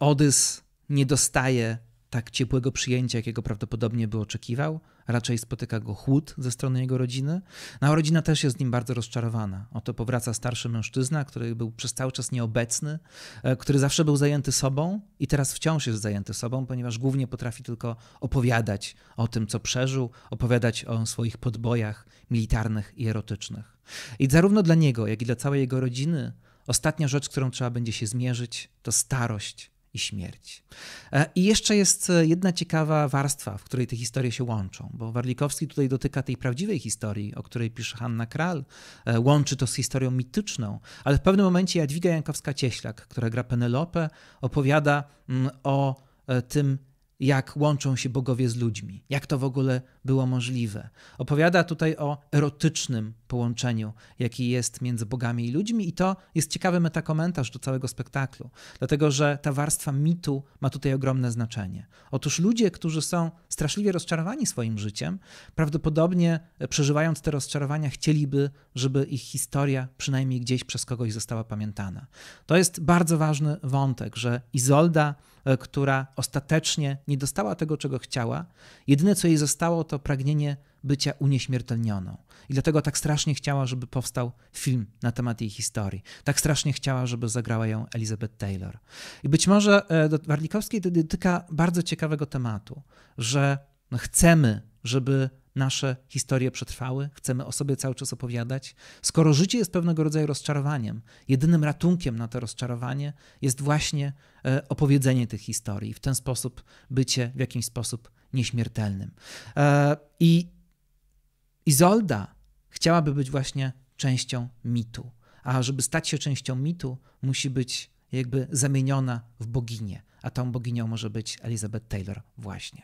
Odys nie dostaje tak ciepłego przyjęcia, jakiego prawdopodobnie by oczekiwał. Raczej spotyka go chłód ze strony jego rodziny. No, a rodzina też jest z nim bardzo rozczarowana. Oto powraca starszy mężczyzna, który był przez cały czas nieobecny, e, który zawsze był zajęty sobą i teraz wciąż jest zajęty sobą, ponieważ głównie potrafi tylko opowiadać o tym, co przeżył, opowiadać o swoich podbojach militarnych i erotycznych. I zarówno dla niego, jak i dla całej jego rodziny ostatnia rzecz, którą trzeba będzie się zmierzyć, to starość i śmierć. E, I jeszcze jest e, jedna ciekawa warstwa, w której te historie się łączą, bo Warlikowski tutaj dotyka tej prawdziwej historii, o której pisze Hanna Kral, e, łączy to z historią mityczną, ale w pewnym momencie Jadwiga Jankowska-Cieślak, która gra Penelope opowiada mm, o tym, jak łączą się bogowie z ludźmi, jak to w ogóle było możliwe. Opowiada tutaj o erotycznym połączeniu, jakie jest między bogami i ludźmi, i to jest ciekawy metakomentarz do całego spektaklu, dlatego że ta warstwa mitu ma tutaj ogromne znaczenie. Otóż ludzie, którzy są straszliwie rozczarowani swoim życiem, prawdopodobnie e, przeżywając te rozczarowania, chcieliby, żeby ich historia przynajmniej gdzieś przez kogoś została pamiętana. To jest bardzo ważny wątek, że Izolda E, która ostatecznie nie dostała tego, czego chciała. Jedyne, co jej zostało, to pragnienie bycia unieśmiertelnioną. I dlatego tak strasznie chciała, żeby powstał film na temat jej historii. Tak strasznie chciała, żeby zagrała ją Elizabeth Taylor. I być może e, do Warlikowskiej dotyka bardzo ciekawego tematu, że no, chcemy, żeby nasze historie przetrwały, chcemy o sobie cały czas opowiadać. Skoro życie jest pewnego rodzaju rozczarowaniem, jedynym ratunkiem na to rozczarowanie jest właśnie e, opowiedzenie tych historii, w ten sposób bycie w jakiś sposób nieśmiertelnym. E, I Izolda chciałaby być właśnie częścią mitu, a żeby stać się częścią mitu, musi być jakby zamieniona w boginię a tą boginią może być Elizabeth Taylor właśnie.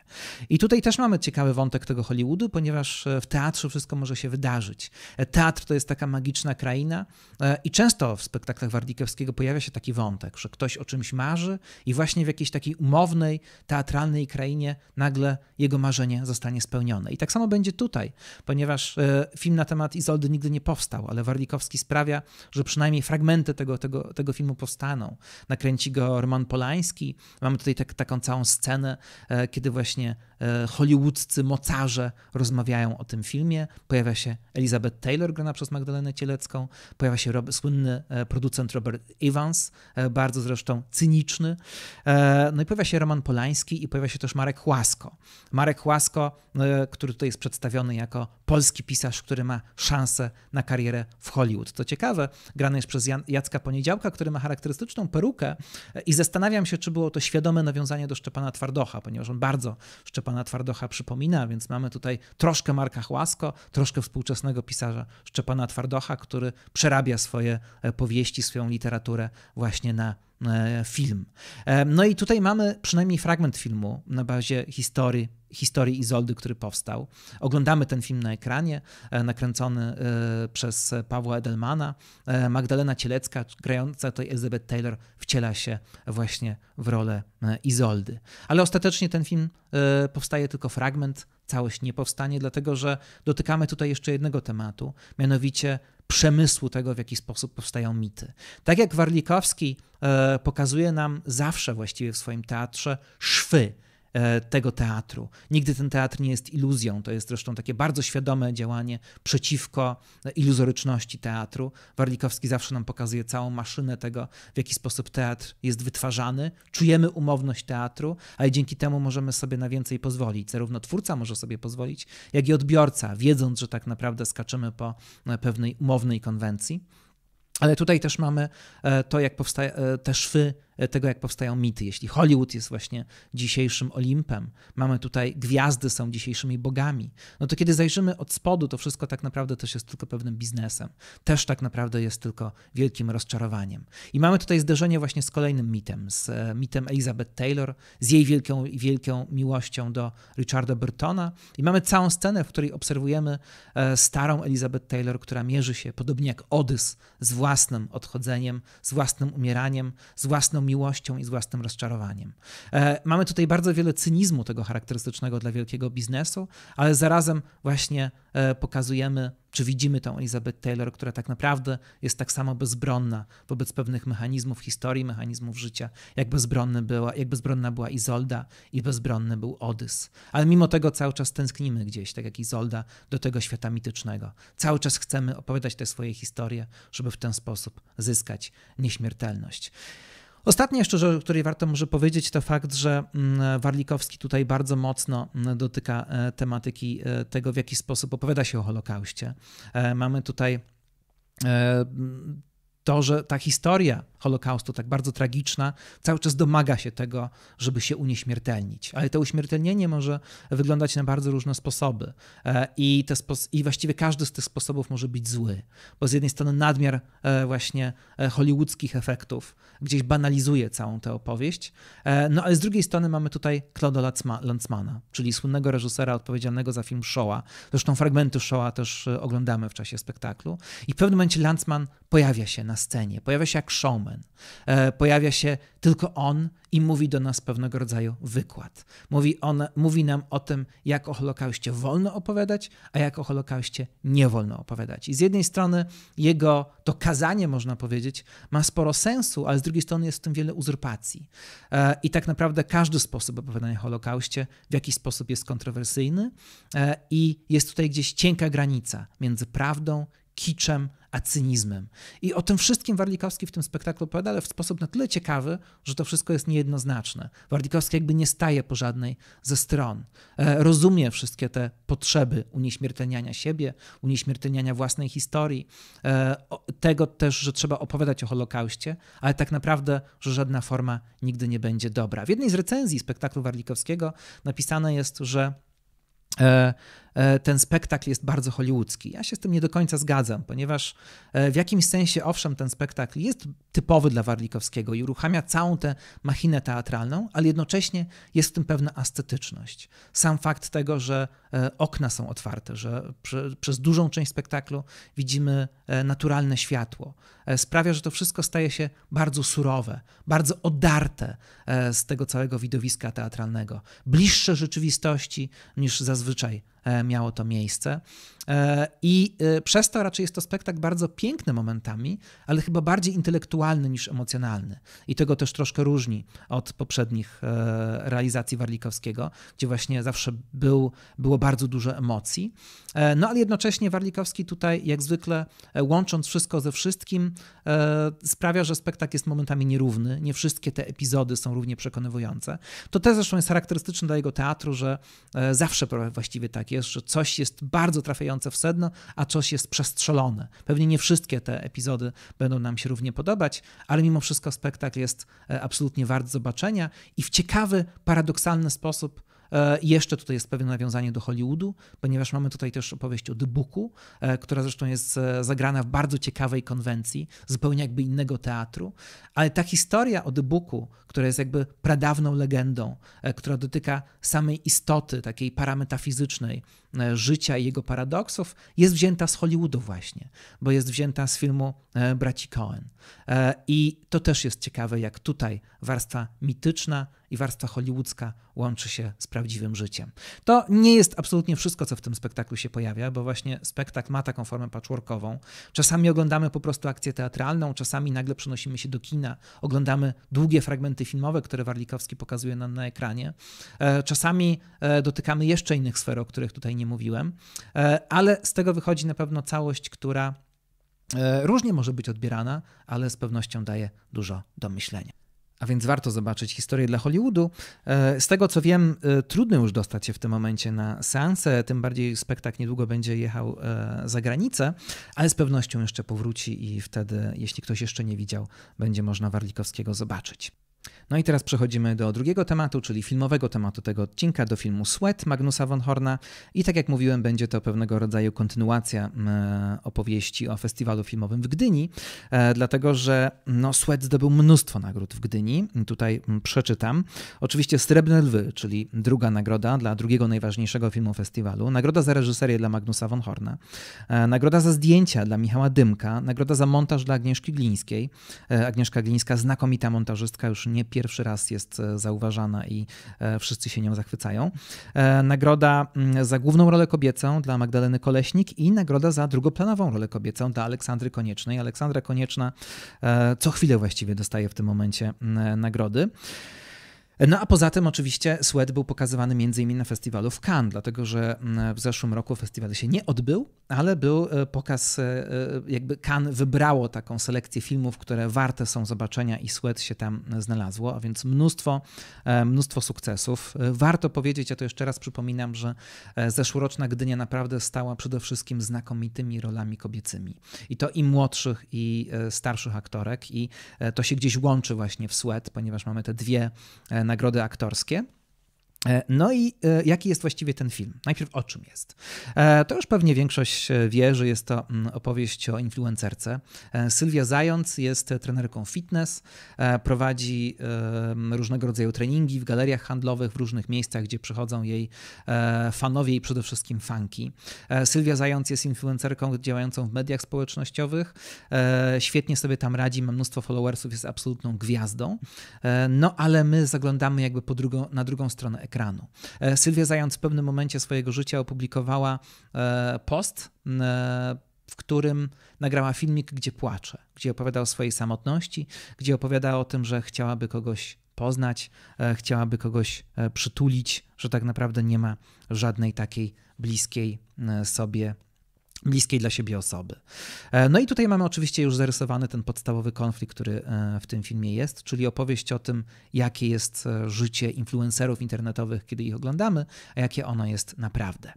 I tutaj też mamy ciekawy wątek tego Hollywoodu, ponieważ e, w teatrze wszystko może się wydarzyć. E, teatr to jest taka magiczna kraina e, i często w spektaklach Wardikowskiego pojawia się taki wątek, że ktoś o czymś marzy i właśnie w jakiejś takiej umownej, teatralnej krainie nagle jego marzenie zostanie spełnione. I tak samo będzie tutaj, ponieważ film na temat Izoldy nigdy nie powstał, ale Warlikowski sprawia, że przynajmniej fragmenty tego, tego, tego filmu powstaną. Nakręci go Roman Polański, Mamy tutaj tak, taką całą scenę, e, kiedy właśnie e, hollywoodzcy mocarze rozmawiają o tym filmie. Pojawia się Elizabeth Taylor, grana przez Magdalenę Cielecką, pojawia się słynny e, producent Robert Evans, bardzo zresztą cyniczny. No i pojawia się Roman Polański i pojawia się też Marek Łasko. Marek Łasko, który tutaj jest przedstawiony jako polski pisarz, który ma szansę na karierę w Hollywood. To ciekawe, grany jest przez Jacka Poniedziałka, który ma charakterystyczną perukę i zastanawiam się, czy było to to świadome nawiązanie do Szczepana Twardocha, ponieważ on bardzo Szczepana Twardocha przypomina, więc mamy tutaj troszkę Marka Chłasko, troszkę współczesnego pisarza Szczepana Twardocha, który przerabia swoje e, powieści, swoją literaturę właśnie na E, film. E, no i tutaj mamy przynajmniej fragment filmu na bazie historii, historii Izoldy, który powstał. Oglądamy ten film na ekranie, e, nakręcony przez Pawła Edelmana. Magdalena Cielecka, grająca tutaj Elizabeth Taylor, wciela się właśnie w rolę Izoldy. Ale ostatecznie ten film powstaje tylko fragment, całość nie powstanie, dlatego że dotykamy tutaj jeszcze jednego tematu, mianowicie przemysłu tego, w jaki sposób powstają mity. Tak jak Warlikowski e, pokazuje nam zawsze właściwie w swoim teatrze szwy, E, tego teatru. Nigdy ten teatr nie jest iluzją. To jest zresztą takie bardzo świadome działanie przeciwko iluzoryczności teatru. Warlikowski zawsze nam pokazuje całą maszynę tego, w jaki sposób teatr jest wytwarzany. Czujemy umowność teatru, ale dzięki temu możemy sobie na więcej pozwolić. Zarówno twórca może sobie pozwolić, jak i odbiorca, wiedząc, że tak naprawdę skaczemy po e, pewnej umownej konwencji. Ale tutaj też mamy e, to, jak powstają te szwy E, tego, jak powstają mity. Jeśli Hollywood jest właśnie dzisiejszym Olimpem, mamy tutaj gwiazdy są dzisiejszymi bogami, no to kiedy zajrzymy od spodu, to wszystko tak naprawdę też jest tylko pewnym biznesem. Też tak naprawdę jest tylko wielkim rozczarowaniem. I mamy tutaj zderzenie właśnie z kolejnym mitem, z e, mitem Elizabeth Taylor, z jej wielką, i wielką miłością do Richarda Burtona. I mamy całą scenę, w której obserwujemy e, starą Elizabeth Taylor, która mierzy się, podobnie jak Odys, z własnym odchodzeniem, z własnym umieraniem, z własną miłością i z własnym rozczarowaniem. E, mamy tutaj bardzo wiele cynizmu tego charakterystycznego dla wielkiego biznesu, ale zarazem właśnie e, pokazujemy, czy widzimy tą Elizabeth Taylor, która tak naprawdę jest tak samo bezbronna wobec pewnych mechanizmów historii, mechanizmów życia, jak, bezbronny była, jak bezbronna była Izolda i bezbronny był Odys. Ale mimo tego cały czas tęsknimy gdzieś, tak jak Izolda, do tego świata mitycznego. Cały czas chcemy opowiadać te swoje historie, żeby w ten sposób zyskać nieśmiertelność. Ostatnia jeszcze rzecz, o której warto może powiedzieć, to fakt, że mm, Warlikowski tutaj bardzo mocno mm, dotyka e, tematyki e, tego, w jaki sposób opowiada się o Holokauście. E, mamy tutaj to, że ta historia Holokaustu, tak bardzo tragiczna, cały czas domaga się tego, żeby się unieśmiertelnić. Ale to uśmiertelnienie może wyglądać na bardzo różne sposoby. E, I, te spos I właściwie każdy z tych sposobów może być zły, bo z jednej strony nadmiar e, właśnie e, hollywoodzkich efektów gdzieś banalizuje całą tę opowieść, no ale z drugiej strony mamy tutaj Claude'a Lanzmana, czyli słynnego reżysera odpowiedzialnego za film Shoah. Zresztą fragmenty Shoah też oglądamy w czasie spektaklu. I w pewnym momencie Lanzman pojawia się na scenie, pojawia się jak Showman, fenomen. E, pojawia się tylko on i mówi do nas pewnego rodzaju wykład. Mówi, on, mówi nam o tym, jak o Holokauście wolno opowiadać, a jak o Holokauście nie wolno opowiadać. I z jednej strony jego to kazanie, można powiedzieć, ma sporo sensu, ale z drugiej strony jest w tym wiele uzurpacji. E, I tak naprawdę każdy sposób opowiadania o Holokauście w jakiś sposób jest kontrowersyjny e, i jest tutaj gdzieś cienka granica między prawdą, kiczem, a cynizmem. I o tym wszystkim Warlikowski w tym spektaklu opowiada, ale w sposób na tyle ciekawy, że to wszystko jest niejednoznaczne. Warlikowski jakby nie staje po żadnej ze stron. E, rozumie wszystkie te potrzeby unieśmiertelniania siebie, unieśmiertelniania własnej historii, e, tego też, że trzeba opowiadać o Holokauście, ale tak naprawdę, że żadna forma nigdy nie będzie dobra. W jednej z recenzji spektaklu Warlikowskiego napisane jest, że e, E, ten spektakl jest bardzo hollywoodzki. Ja się z tym nie do końca zgadzam, ponieważ e, w jakimś sensie, owszem, ten spektakl jest typowy dla Warlikowskiego i uruchamia całą tę machinę teatralną, ale jednocześnie jest w tym pewna ascetyczność. Sam fakt tego, że e, okna są otwarte, że przez dużą część spektaklu widzimy naturalne światło, sprawia, że to wszystko staje się bardzo surowe, bardzo odarte z tego całego widowiska teatralnego, bliższe rzeczywistości niż zazwyczaj E, miało to miejsce. E, I e, przez to raczej jest to spektakl bardzo piękny momentami, ale chyba bardziej intelektualny niż emocjonalny. I tego też troszkę różni od poprzednich realizacji Warlikowskiego, gdzie właśnie zawsze był, było bardzo dużo emocji. No ale jednocześnie Warlikowski tutaj, jak zwykle, łącząc wszystko ze wszystkim, sprawia, że spektakl jest momentami nierówny. Nie wszystkie te epizody są równie przekonywujące. To też zresztą jest charakterystyczne dla jego teatru, że zawsze właściwie tak jest jest, że coś jest bardzo trafiające w sedno, a coś jest przestrzelone. Pewnie nie wszystkie te epizody będą nam się równie podobać, ale mimo wszystko spektakl jest e, absolutnie wart zobaczenia i w ciekawy, paradoksalny sposób E, jeszcze tutaj jest pewne nawiązanie do Hollywoodu, ponieważ mamy tutaj też opowieść o The Booku, e, która zresztą jest e, zagrana w bardzo ciekawej konwencji, zupełnie jakby innego teatru. Ale ta historia o The Booku, która jest jakby pradawną legendą, która dotyka samej istoty takiej parametafizycznej E, życia i jego paradoksów, jest wzięta z Hollywoodu właśnie, bo jest wzięta z filmu e, Braci Cohen. E, I to też jest ciekawe, jak tutaj warstwa mityczna i warstwa hollywoodzka łączy się z prawdziwym życiem. To nie jest absolutnie wszystko, co w tym spektaklu się pojawia, bo właśnie spektakl ma taką formę patchworkową. Czasami oglądamy po prostu akcję teatralną, czasami nagle przenosimy się do kina, oglądamy długie fragmenty filmowe, które Warlikowski pokazuje nam na ekranie. Czasami dotykamy jeszcze innych sfer, o których tutaj nie mówiłem, e, ale z tego wychodzi na pewno całość, która e, różnie może być odbierana, ale z pewnością daje dużo do myślenia. A więc warto zobaczyć historię dla Hollywoodu. E, z tego co wiem, trudno już dostać się w tym momencie na seanse, tym bardziej spektakl niedługo będzie jechał za granicę, ale z pewnością jeszcze powróci i wtedy, jeśli ktoś jeszcze nie widział, będzie można Warlikowskiego zobaczyć. No i teraz przechodzimy do drugiego tematu, czyli filmowego tematu tego odcinka, do filmu Sweat Magnusa von Horna. I tak jak mówiłem, będzie to pewnego rodzaju kontynuacja opowieści o festiwalu filmowym w Gdyni, e, dlatego że no, Sweat zdobył mnóstwo nagród w Gdyni. Tutaj przeczytam. Oczywiście Srebrne Lwy, czyli druga nagroda dla drugiego najważniejszego filmu festiwalu, nagroda za reżyserię dla Magnusa von Horna, e, nagroda za zdjęcia dla Michała Dymka, nagroda za montaż dla Agnieszki Glińskiej. E, Agnieszka Glińska, znakomita montażystka, już nie nie pierwszy raz jest e, zauważana i e, wszyscy się nią zachwycają. E, nagroda mm, za główną rolę kobiecą dla Magdaleny Koleśnik i nagroda za drugoplanową rolę kobiecą dla Aleksandry Koniecznej. Aleksandra Konieczna co chwilę właściwie dostaje w tym momencie mm, nagrody. No a poza tym oczywiście Sweat był pokazywany m.in. na festiwalu w Cannes, dlatego że mm, w zeszłym roku festiwal się nie odbył, ale był e, pokaz, e, e, jakby Cannes wybrało taką selekcję filmów, które warte są zobaczenia i Sweat się tam znalazło, a więc mnóstwo, mnóstwo sukcesów. Warto powiedzieć, ja to jeszcze raz przypominam, że zeszłoroczna Gdynia naprawdę stała przede wszystkim znakomitymi rolami kobiecymi. I to i młodszych, i starszych aktorek i to się gdzieś łączy właśnie w Sweat, ponieważ mamy te dwie nagrody aktorskie. E, no i e, jaki jest właściwie ten film? Najpierw o czym jest? E, to już pewnie większość wie, że jest to mm, opowieść o influencerce. Sylwia Zając jest trenerką fitness, prowadzi różnego rodzaju treningi w galeriach handlowych, w różnych miejscach, gdzie przychodzą jej fanowie i przede wszystkim fanki. Sylwia Zając jest influencerką działającą w mediach społecznościowych, świetnie sobie tam radzi, ma mnóstwo followersów, jest absolutną gwiazdą. No ale my zaglądamy jakby po drugą, na drugą stronę ekranu. E, Sylwia Zając w pewnym momencie swojego życia opublikowała e, post, e, w którym nagrała filmik, gdzie płacze, gdzie opowiada o swojej samotności, gdzie opowiada o tym, że chciałaby kogoś poznać, chciałaby kogoś przytulić, że tak naprawdę nie ma żadnej takiej bliskiej sobie bliskiej dla siebie osoby. E, no i tutaj mamy oczywiście już zarysowany ten podstawowy konflikt, który e, w tym filmie jest, czyli opowieść o tym, jakie jest e, życie influencerów internetowych, kiedy ich oglądamy, a jakie ono jest naprawdę.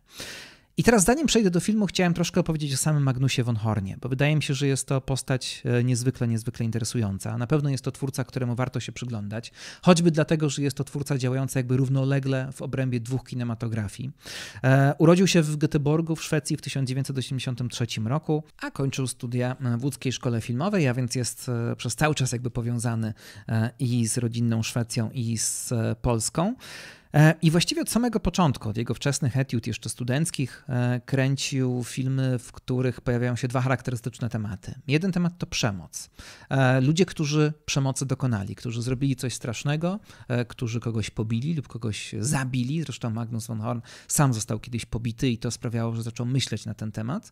I teraz, zanim przejdę do filmu, chciałem troszkę opowiedzieć o samym Magnusie von Hornie, bo wydaje mi się, że jest to postać e, niezwykle, niezwykle interesująca. Na pewno jest to twórca, któremu warto się przyglądać, choćby dlatego, że jest to twórca działający jakby równolegle w obrębie dwóch kinematografii. E, urodził się w Göteborgu w Szwecji w 1983 roku, a kończył studia w łódzkiej szkole filmowej, a więc jest e, przez cały czas jakby powiązany i z rodzinną Szwecją, i z Polską. E, I właściwie od samego początku, od jego wczesnych etiud, jeszcze studenckich, e, kręcił filmy, w których pojawiają się dwa charakterystyczne tematy. Jeden temat to przemoc. E, ludzie, którzy przemocy dokonali, którzy zrobili coś strasznego, którzy kogoś pobili lub kogoś zabili. Zresztą Magnus von Horn sam został kiedyś pobity i to sprawiało, że zaczął myśleć na ten temat.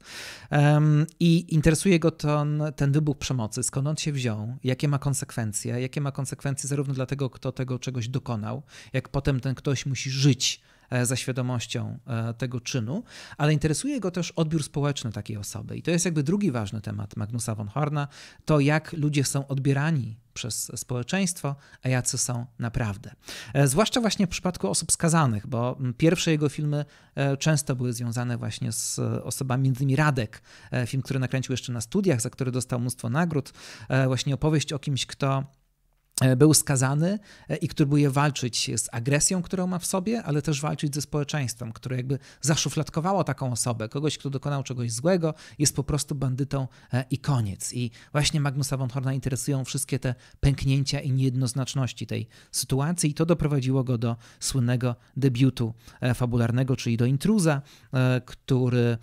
I interesuje go to ten wybuch przemocy, skąd on się wziął, jakie ma konsekwencje, jakie ma konsekwencje zarówno dla tego, kto tego czegoś dokonał, jak potem ten, kto ktoś musi żyć e, za świadomością e, tego czynu, ale interesuje go też odbiór społeczny takiej osoby. I to jest jakby drugi ważny temat Magnusa von Horna, to jak ludzie są odbierani przez społeczeństwo, a jacy są naprawdę. E, zwłaszcza właśnie w przypadku osób skazanych, bo pierwsze jego filmy często były związane właśnie z osobami, między innymi Radek, film, który nakręcił jeszcze na studiach, za który dostał mnóstwo nagród, właśnie opowieść o kimś, kto E, był skazany e, i który próbuje walczyć z agresją, którą ma w sobie, ale też walczyć ze społeczeństwem, które jakby zaszufladkowało taką osobę, kogoś, kto dokonał czegoś złego, jest po prostu bandytą e, i koniec. I właśnie Magnusa von Horna interesują wszystkie te pęknięcia i niejednoznaczności tej sytuacji i to doprowadziło go do słynnego debiutu fabularnego, czyli do Intruza, który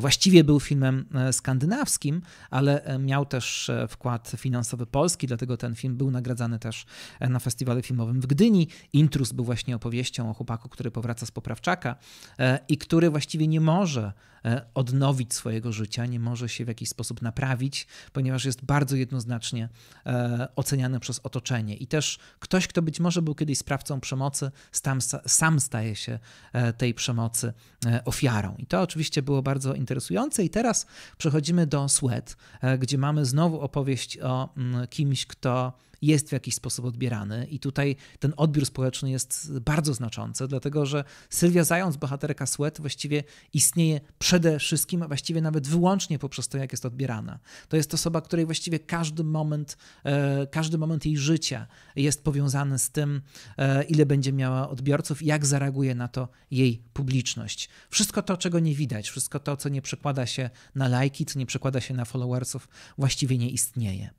właściwie był filmem skandynawskim, ale miał też wkład finansowy polski, dlatego ten film był nagradzany pokazany też e, na festiwalu filmowym w Gdyni. Intrus był właśnie opowieścią o chłopaku, który powraca z poprawczaka e, i który właściwie nie może E, odnowić swojego życia, nie może się w jakiś sposób naprawić, ponieważ jest bardzo jednoznacznie e, oceniany przez otoczenie. I też ktoś, kto być może był kiedyś sprawcą przemocy, sam, sam staje się e, tej przemocy ofiarą. I to oczywiście było bardzo interesujące. I teraz przechodzimy do Sweat, gdzie mamy znowu opowieść o mm, kimś, kto jest w jakiś sposób odbierany. I tutaj ten odbiór społeczny jest bardzo znaczący, dlatego że Sylwia Zając, bohaterka Sweat, właściwie istnieje przed przede wszystkim, a właściwie nawet wyłącznie poprzez to, jak jest odbierana. To jest osoba, której właściwie każdy moment, e, każdy moment jej życia jest powiązany z tym, e, ile będzie miała odbiorców, jak zareaguje na to jej publiczność. Wszystko to, czego nie widać, wszystko to, co nie przekłada się na lajki, co nie przekłada się na followersów, właściwie nie istnieje.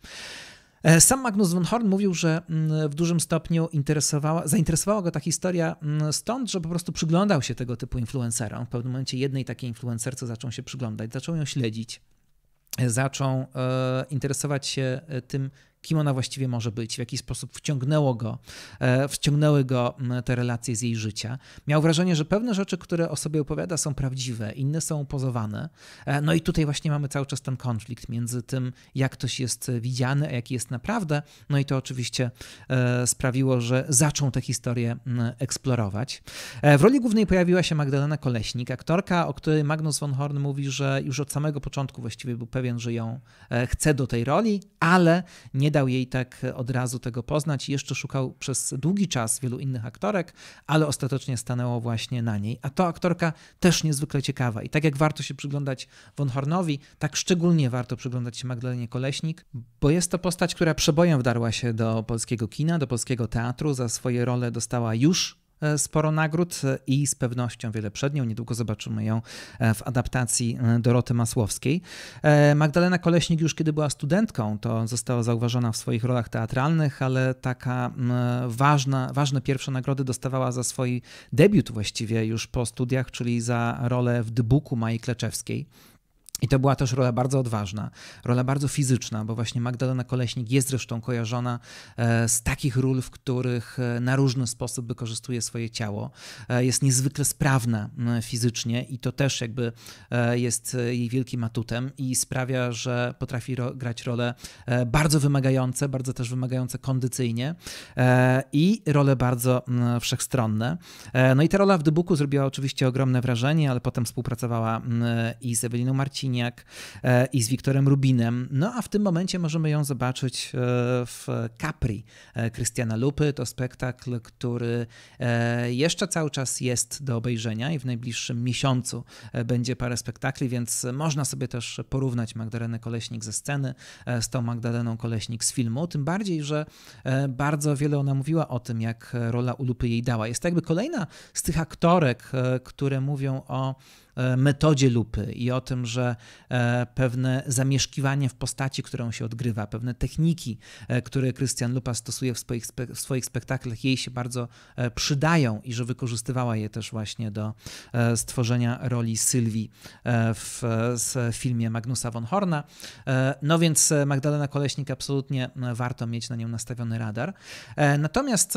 E, sam Magnus von Horn mówił, że mm, w dużym stopniu interesowała, zainteresowała go ta historia mm, stąd, że po prostu przyglądał się tego typu influencerom. W pewnym momencie jednej takiej influencerce zaczął się przyglądać, zaczął ją śledzić, e, zaczął e, interesować się tym, kim ona właściwie może być, w jaki sposób wciągnęło go, e, wciągnęły go te relacje z jej życia. Miał wrażenie, że pewne rzeczy, które o sobie opowiada, są prawdziwe, inne są pozowane. E, no i tutaj właśnie mamy cały czas ten konflikt między tym, jak ktoś jest widziany, a jaki jest naprawdę. No i to oczywiście e, sprawiło, że zaczął tę historię eksplorować. W roli głównej pojawiła się Magdalena Koleśnik, aktorka, o której Magnus von Horn mówi, że już od samego początku właściwie był pewien, że ją chce do tej roli, ale nie dał jej tak od razu tego poznać. Jeszcze szukał przez długi czas wielu innych aktorek, ale ostatecznie stanęło właśnie na niej. A to aktorka też niezwykle ciekawa. I tak jak warto się przyglądać Von Hornowi, tak szczególnie warto przyglądać się Magdalenie Koleśnik, bo jest to postać, która przebojem wdarła się do polskiego kina, do polskiego teatru. Za swoje role dostała już E, sporo nagród i z pewnością wiele przed nią. Niedługo zobaczymy ją e, w adaptacji e, Doroty Masłowskiej. Magdalena Koleśnik już kiedy była studentką, to została zauważona w swoich rolach teatralnych, ale taka ważna, ważne pierwsze nagrody dostawała za swój debiut właściwie już po studiach, czyli za rolę w dybuku Maji Kleczewskiej i to była też rola bardzo odważna, rola bardzo fizyczna, bo właśnie Magdalena Koleśnik jest zresztą kojarzona e, z takich ról, w których e, na różny sposób wykorzystuje swoje ciało. E, jest niezwykle sprawna fizycznie i to też jakby jest jej wielkim atutem i sprawia, że potrafi ro grać role bardzo wymagające, bardzo też wymagające kondycyjnie i role bardzo wszechstronne. No i ta rola w The zrobiła oczywiście ogromne wrażenie, ale potem współpracowała i z Eweliną Marcin, E, i z Wiktorem Rubinem. No a w tym momencie możemy ją zobaczyć e, w Capri Krystiana e, Lupy. To spektakl, który jeszcze cały czas jest do obejrzenia i w najbliższym miesiącu będzie parę spektakli, więc można sobie też porównać Magdalenę Koleśnik ze sceny z tą Magdaleną Koleśnik z filmu. Tym bardziej, że bardzo wiele ona mówiła o tym, jak rola u Lupy jej dała. Jest to jakby kolejna z tych aktorek, które mówią o E, metodzie lupy i o tym, że e, pewne zamieszkiwanie w postaci, którą się odgrywa, pewne techniki, e, które Krystian Lupa stosuje w swoich, w swoich spektaklach, jej się bardzo przydają i że wykorzystywała je też właśnie do stworzenia roli Sylwii w, w filmie Magnusa von Horna. No więc Magdalena Koleśnik absolutnie warto mieć na nią nastawiony radar. Natomiast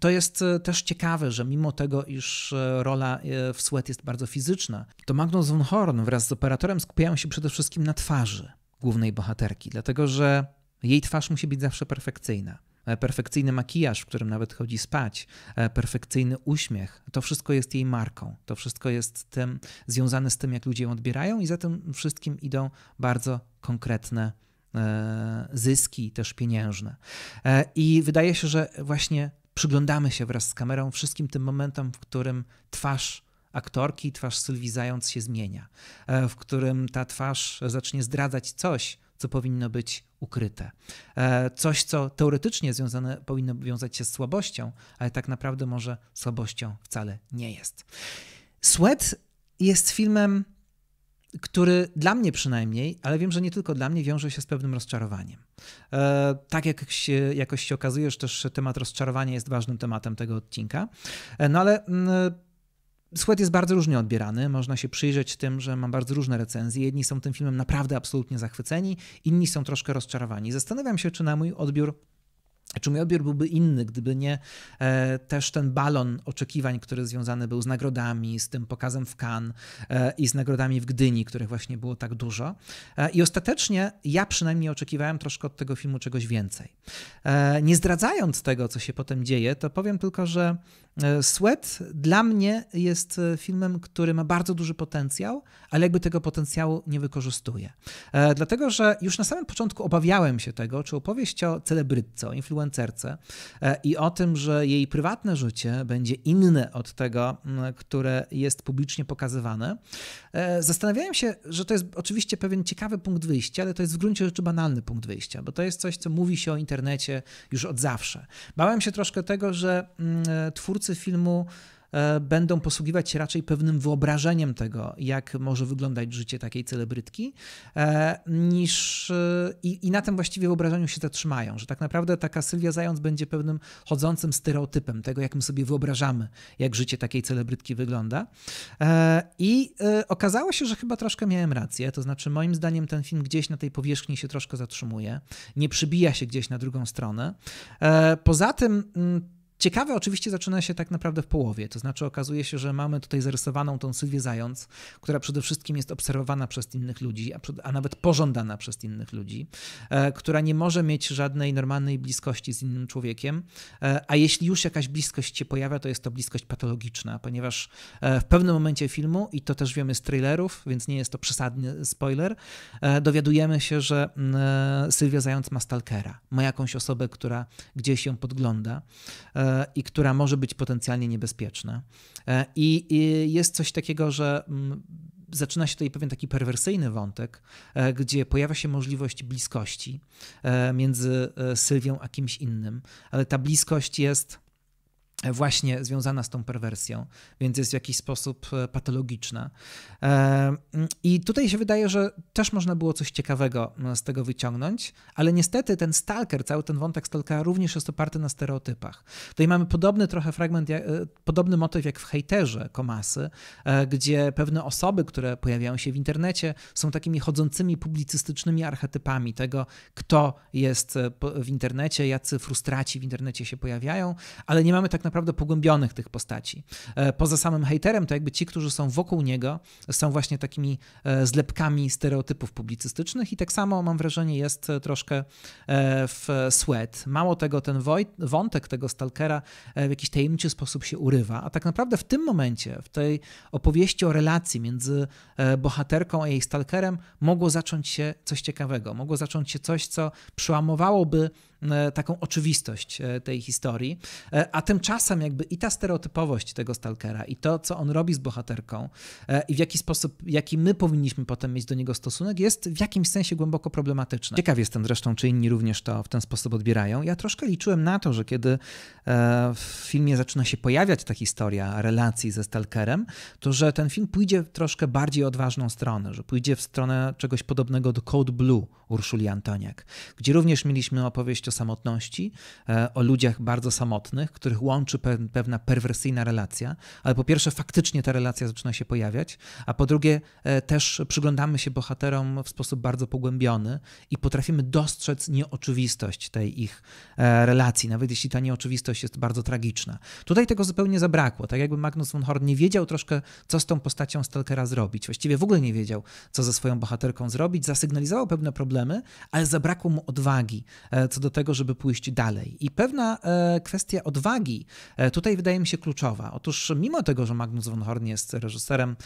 to jest też ciekawe, że mimo tego, iż rola w Sweat jest bardzo fizyczna, to Magnus von Horn wraz z operatorem skupiają się przede wszystkim na twarzy głównej bohaterki, dlatego że jej twarz musi być zawsze perfekcyjna. E, perfekcyjny makijaż, w którym nawet chodzi spać, e, perfekcyjny uśmiech, to wszystko jest jej marką, to wszystko jest tym, związane z tym, jak ludzie ją odbierają, i za tym wszystkim idą bardzo konkretne e, zyski, też pieniężne. I wydaje się, że właśnie przyglądamy się wraz z kamerą wszystkim tym momentom, w którym twarz aktorki twarz Sylwii Zając się zmienia, e, w którym ta twarz zacznie zdradzać coś, co powinno być ukryte. E, coś, co teoretycznie związane powinno wiązać się z słabością, ale tak naprawdę może słabością wcale nie jest. Sweat jest filmem, który dla mnie przynajmniej, ale wiem, że nie tylko dla mnie, wiąże się z pewnym rozczarowaniem. E, tak jak się, jakoś się okazuje, że też temat rozczarowania jest ważnym tematem tego odcinka. No ale mm, Sweat jest bardzo różnie odbierany. Można się przyjrzeć tym, że mam bardzo różne recenzje. Jedni są tym filmem naprawdę absolutnie zachwyceni, inni są troszkę rozczarowani. Zastanawiam się, czy na mój odbiór czy mój odbiór byłby inny, gdyby nie e, też ten balon oczekiwań, który związany był z nagrodami, z tym pokazem w Cannes e, i z nagrodami w Gdyni, których właśnie było tak dużo. E, I ostatecznie ja przynajmniej oczekiwałem troszkę od tego filmu czegoś więcej. E, nie zdradzając tego, co się potem dzieje, to powiem tylko, że E, Sweat dla mnie jest e, filmem, który ma bardzo duży potencjał, ale jakby tego potencjału nie wykorzystuje. E, dlatego, że już na samym początku obawiałem się tego, czy opowieść o celebrytce, o influencerce i o tym, że jej prywatne życie będzie inne od tego, które jest publicznie pokazywane. Zastanawiałem się, że to jest oczywiście pewien ciekawy punkt wyjścia, ale to jest w gruncie rzeczy banalny punkt wyjścia, bo to jest coś, co mówi się o internecie już od zawsze. Bałem się troszkę tego, że twórcy twórcy filmu e, będą posługiwać się raczej pewnym wyobrażeniem tego, jak może wyglądać życie takiej celebrytki, e, niż e, i, i, na tym właściwie wyobrażeniu się zatrzymają, że tak naprawdę taka Sylwia Zając będzie pewnym chodzącym stereotypem tego, jak my sobie wyobrażamy, jak życie takiej celebrytki wygląda. I okazało się, że chyba troszkę miałem rację, to znaczy moim zdaniem ten film gdzieś na tej powierzchni się troszkę zatrzymuje, nie przybija się gdzieś na drugą stronę. Poza tym mm, Ciekawe oczywiście zaczyna się tak naprawdę w połowie, to znaczy okazuje się, że mamy tutaj zarysowaną tą Sylwię Zając, która przede wszystkim jest obserwowana przez innych ludzi, a, przed, a nawet pożądana przez innych ludzi, e, która nie może mieć żadnej normalnej bliskości z innym człowiekiem, e, a jeśli już jakaś bliskość się pojawia, to jest to bliskość patologiczna, ponieważ e, w pewnym momencie filmu, i to też wiemy z trailerów, więc nie jest to przesadny spoiler, e, dowiadujemy się, że mm, e, Sylwia Zając ma stalkera, ma jakąś osobę, która gdzieś ją podgląda e, i która może być potencjalnie niebezpieczna. E, I, jest coś takiego, że mm, zaczyna się tutaj pewien taki perwersyjny wątek, e, gdzie pojawia się możliwość bliskości e, między Sylwią a kimś innym, ale ta bliskość jest właśnie związana z tą perwersją, więc jest w jakiś sposób e, patologiczna. E, I tutaj się wydaje, że też można było coś ciekawego e, z tego wyciągnąć, ale niestety ten stalker, cały ten wątek stalkera również jest oparty na stereotypach. Tutaj mamy podobny trochę fragment, podobny motyw jak w hejterze Komasy, gdzie pewne osoby, które pojawiają się w internecie, są takimi chodzącymi publicystycznymi archetypami tego, kto jest w internecie, jacy frustraci w internecie się pojawiają, ale nie mamy tak tak naprawdę pogłębionych tych postaci. E, poza samym hejterem, to jakby ci, którzy są wokół niego, są właśnie takimi e, zlepkami stereotypów publicystycznych i tak samo mam wrażenie jest e, troszkę w Sweat. Mało tego, ten wątek tego stalkera w jakiś tajemniczy sposób się urywa, a tak naprawdę w tym momencie, w tej opowieści o relacji między bohaterką a jej stalkerem, mogło zacząć się coś ciekawego, mogło zacząć się coś, co przełamowałoby E, taką oczywistość e, tej historii. E, a tymczasem jakby i ta stereotypowość tego stalkera i to, co on robi z bohaterką i w jaki sposób, jaki my powinniśmy potem mieć do niego stosunek, jest w jakimś sensie głęboko problematyczne. Ciekaw jestem zresztą, czy inni również to w ten sposób odbierają. Ja troszkę liczyłem na to, że kiedy w filmie zaczyna się pojawiać ta historia relacji ze stalkerem, to że ten film pójdzie w troszkę bardziej odważną stronę, że pójdzie w stronę czegoś podobnego do Code Blue, Urszuli Antoniak, gdzie również mieliśmy opowieść o samotności, e, o ludziach bardzo samotnych, których łączy pewna perwersyjna relacja, ale po pierwsze faktycznie ta relacja zaczyna się pojawiać, a po drugie e, też przyglądamy się bohaterom w sposób bardzo pogłębiony i potrafimy dostrzec nieoczywistość tej ich e, relacji, nawet jeśli ta nieoczywistość jest bardzo tragiczna. Tutaj tego zupełnie zabrakło, tak jakby Magnus von Horn nie wiedział troszkę, co z tą postacią Stalkera zrobić. Właściwie w ogóle nie wiedział, co ze swoją bohaterką zrobić, zasygnalizował pewne problemy, problemy, ale zabrakło mu odwagi e, co do tego, żeby pójść dalej. I pewna e, kwestia odwagi e, tutaj wydaje mi się kluczowa. Otóż mimo tego, że Magnus von Horn jest reżyserem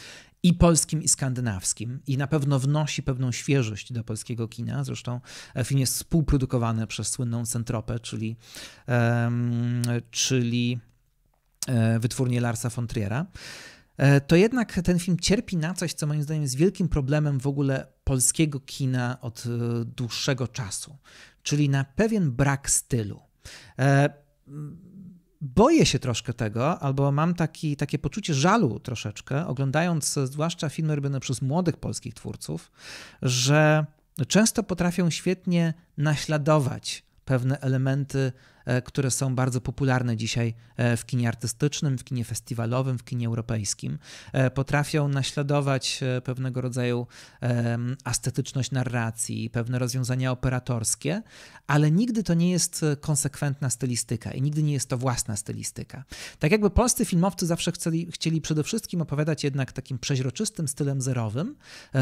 i polskim, i skandynawskim, i na pewno wnosi pewną świeżość do polskiego kina. Zresztą film jest współprodukowany przez słynną Centropę, czyli, um, czyli wytwórnię Larsa von Triera. E, to jednak ten film cierpi na coś, co moim zdaniem jest wielkim problemem w ogóle polskiego kina od e, dłuższego czasu, czyli na pewien brak stylu. E, boję się troszkę tego, albo mam taki, takie poczucie żalu troszeczkę, oglądając zwłaszcza filmy robione przez młodych polskich twórców, że często potrafią świetnie naśladować pewne elementy E, które są bardzo popularne dzisiaj e, w kinie artystycznym, w kinie festiwalowym, w kinie europejskim. E, potrafią naśladować pewnego rodzaju estetyczność narracji, pewne rozwiązania operatorskie, ale nigdy to nie jest konsekwentna stylistyka i nigdy nie jest to własna stylistyka. Tak jakby polscy filmowcy zawsze chcieli, chcieli przede wszystkim opowiadać jednak takim przeźroczystym stylem zerowym,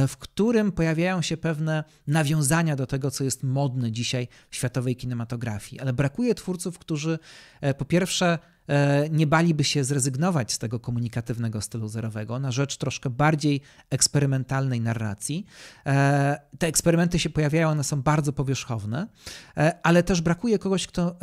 w którym pojawiają się pewne nawiązania do tego, co jest modne dzisiaj w światowej kinematografii, ale brakuje twórców, twórców, którzy e, po pierwsze e, nie baliby się zrezygnować z tego komunikatywnego stylu zerowego na rzecz troszkę bardziej eksperymentalnej narracji. E, te eksperymenty się pojawiają, one są bardzo powierzchowne, ale też brakuje kogoś, kto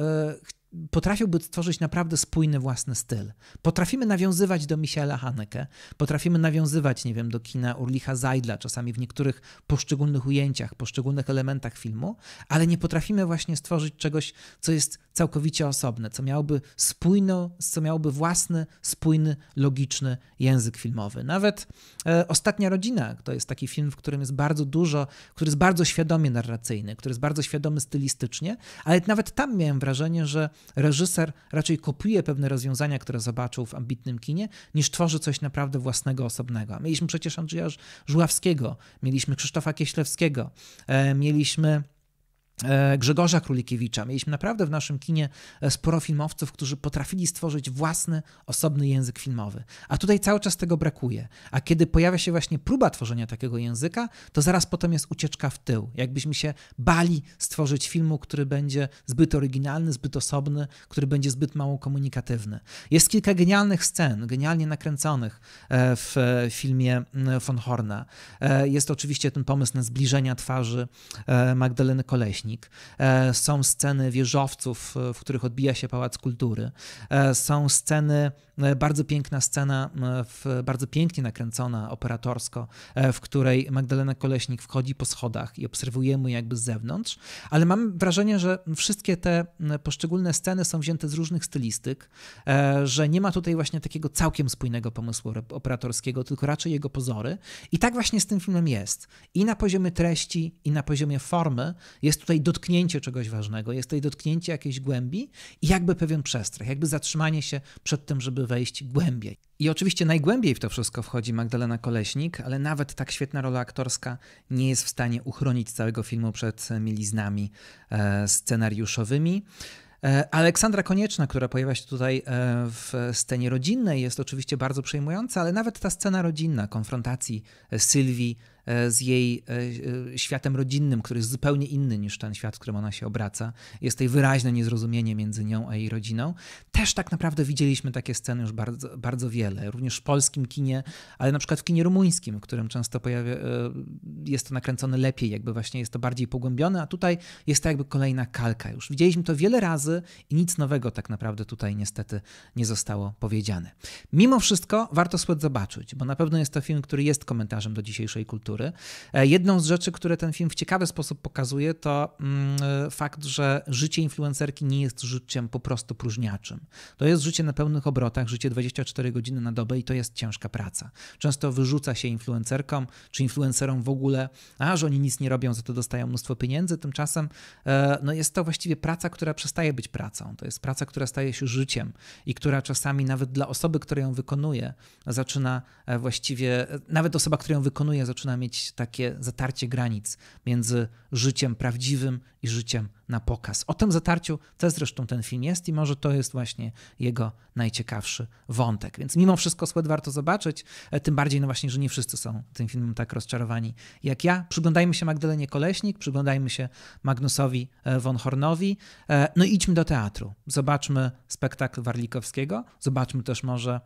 potrafiłby stworzyć naprawdę spójny własny styl. Potrafimy nawiązywać do Michaela Haneke, potrafimy nawiązywać, nie wiem, do kina Urlicha Zajdla, czasami w niektórych poszczególnych ujęciach, poszczególnych elementach filmu, ale nie potrafimy właśnie stworzyć czegoś, co jest całkowicie osobne, co miałoby spójno, co miałoby własny, spójny, logiczny język filmowy. Nawet e, Ostatnia Rodzina to jest taki film, w którym jest bardzo dużo, który jest bardzo świadomie narracyjny, który jest bardzo świadomy stylistycznie, ale nawet tam miałem wrażenie, że reżyser raczej kopiuje pewne rozwiązania, które zobaczył w ambitnym kinie, niż tworzy coś naprawdę własnego, osobnego. Mieliśmy przecież Andrzeja Żuławskiego, mieliśmy Krzysztofa Kieślewskiego, e, mieliśmy E, Grzegorza Królikiewicza. Mieliśmy naprawdę w naszym kinie e, sporo filmowców, którzy potrafili stworzyć własny, osobny język filmowy. A tutaj cały czas tego brakuje. A kiedy pojawia się właśnie próba tworzenia takiego języka, to zaraz potem jest ucieczka w tył. Jakbyśmy się bali stworzyć filmu, który będzie zbyt oryginalny, zbyt osobny, który będzie zbyt mało komunikatywny. Jest kilka genialnych scen, genialnie nakręconych e, w filmie von Horna. Jest oczywiście ten pomysł na zbliżenia twarzy Magdaleny Koleś E, są sceny wieżowców, e, w których odbija się Pałac Kultury, e, są sceny, bardzo piękna scena, bardzo pięknie nakręcona operatorsko, w której Magdalena Koleśnik wchodzi po schodach i obserwujemy jakby z zewnątrz, ale mam wrażenie, że wszystkie te poszczególne sceny są wzięte z różnych stylistyk, że nie ma tutaj właśnie takiego całkiem spójnego pomysłu operatorskiego, tylko raczej jego pozory. I tak właśnie z tym filmem jest. I na poziomie treści, i na poziomie formy jest tutaj tutaj dotknięcie czegoś ważnego, jest tutaj dotknięcie jakiejś głębi i jakby pewien przestrach, jakby zatrzymanie się przed tym, żeby wejść głębiej. I oczywiście najgłębiej w to wszystko wchodzi Magdalena Koleśnik, ale nawet tak świetna rola aktorska nie jest w stanie uchronić całego filmu przed mieliznami e, scenariuszowymi. E, Aleksandra Konieczna, która pojawia się tutaj e, w scenie rodzinnej, jest oczywiście bardzo przejmująca, ale nawet ta scena rodzinna, konfrontacji Sylwii E, z jej e, światem rodzinnym, który jest zupełnie inny niż ten świat, w którym ona się obraca. Jest tej wyraźne niezrozumienie między nią a jej rodziną. Też tak naprawdę widzieliśmy takie sceny już bardzo, bardzo wiele, również w polskim kinie, ale na przykład w kinie rumuńskim, w którym często pojawia, e, jest to nakręcone lepiej, jakby właśnie jest to bardziej pogłębione, a tutaj jest to jakby kolejna kalka już. Widzieliśmy to wiele razy i nic nowego tak naprawdę tutaj niestety nie zostało powiedziane. Mimo wszystko warto Sweat zobaczyć, bo na pewno jest to film, który jest komentarzem do dzisiejszej kultury kultury. E, jedną z rzeczy, które ten film w ciekawy sposób pokazuje, to mm, e, fakt, że życie influencerki nie jest życiem po prostu próżniaczym. To jest życie na pełnych obrotach, życie 24 godziny na dobę i to jest ciężka praca. Często wyrzuca się influencerkom czy influencerom w ogóle, a że oni nic nie robią, za to dostają mnóstwo pieniędzy, tymczasem e, no jest to właściwie praca, która przestaje być pracą. To jest praca, która staje się życiem i która czasami nawet dla osoby, która ją wykonuje, zaczyna właściwie, nawet osoba, która ją wykonuje, zaczyna mieć takie zatarcie granic między życiem prawdziwym i życiem na pokaz. O tym zatarciu też zresztą ten film jest i może to jest właśnie jego najciekawszy wątek. Więc mimo wszystko Sweat warto zobaczyć, e, tym bardziej no właśnie, że nie wszyscy są tym filmem tak rozczarowani jak ja. Przyglądajmy się Magdalenie Koleśnik, przyglądajmy się Magnusowi e, von Hornowi, e, no i idźmy do teatru. Zobaczmy spektakl Warlikowskiego, zobaczmy też może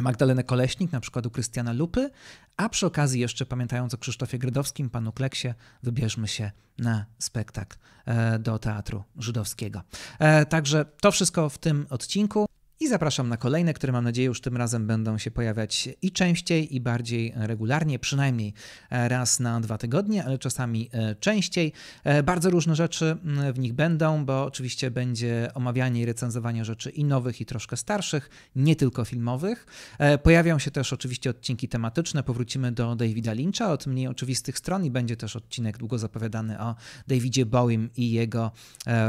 Magdalenę Koleśnik, na przykład u Krystiana Lupy, a przy okazji jeszcze pamiętając o Krzysztofie Grydowskim, panu Kleksie, wybierzmy się na spektakl e, do Teatru Żydowskiego. E, także to wszystko w tym odcinku. I zapraszam na kolejne, które mam nadzieję już tym razem będą się pojawiać i częściej, i bardziej regularnie, przynajmniej raz na dwa tygodnie, ale czasami e, częściej. E, bardzo różne rzeczy mm, w nich będą, bo oczywiście będzie omawianie i recenzowanie rzeczy i nowych, i troszkę starszych, nie tylko filmowych. E, pojawią się też oczywiście odcinki tematyczne. Powrócimy do Davida Lyncha od mniej oczywistych stron i będzie też odcinek długo zapowiadany o Davidzie Bowiem i jego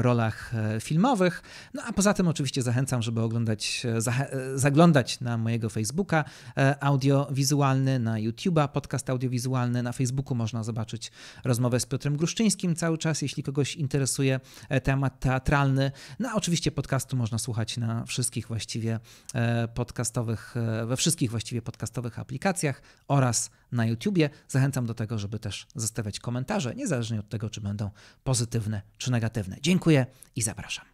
rolach filmowych. No a poza tym oczywiście zachęcam, żeby oglądać zaglądać na mojego Facebooka e, audiowizualny, na YouTube'a podcast audiowizualny, na Facebooku można zobaczyć rozmowę z Piotrem Gruszczyńskim cały czas, jeśli kogoś interesuje e, temat teatralny. No a oczywiście podcastu można słuchać na wszystkich właściwie e, podcastowych, we wszystkich właściwie podcastowych aplikacjach oraz na YouTubie. Zachęcam do tego, żeby też zostawiać komentarze, niezależnie od tego, czy będą pozytywne czy negatywne. Dziękuję i zapraszam.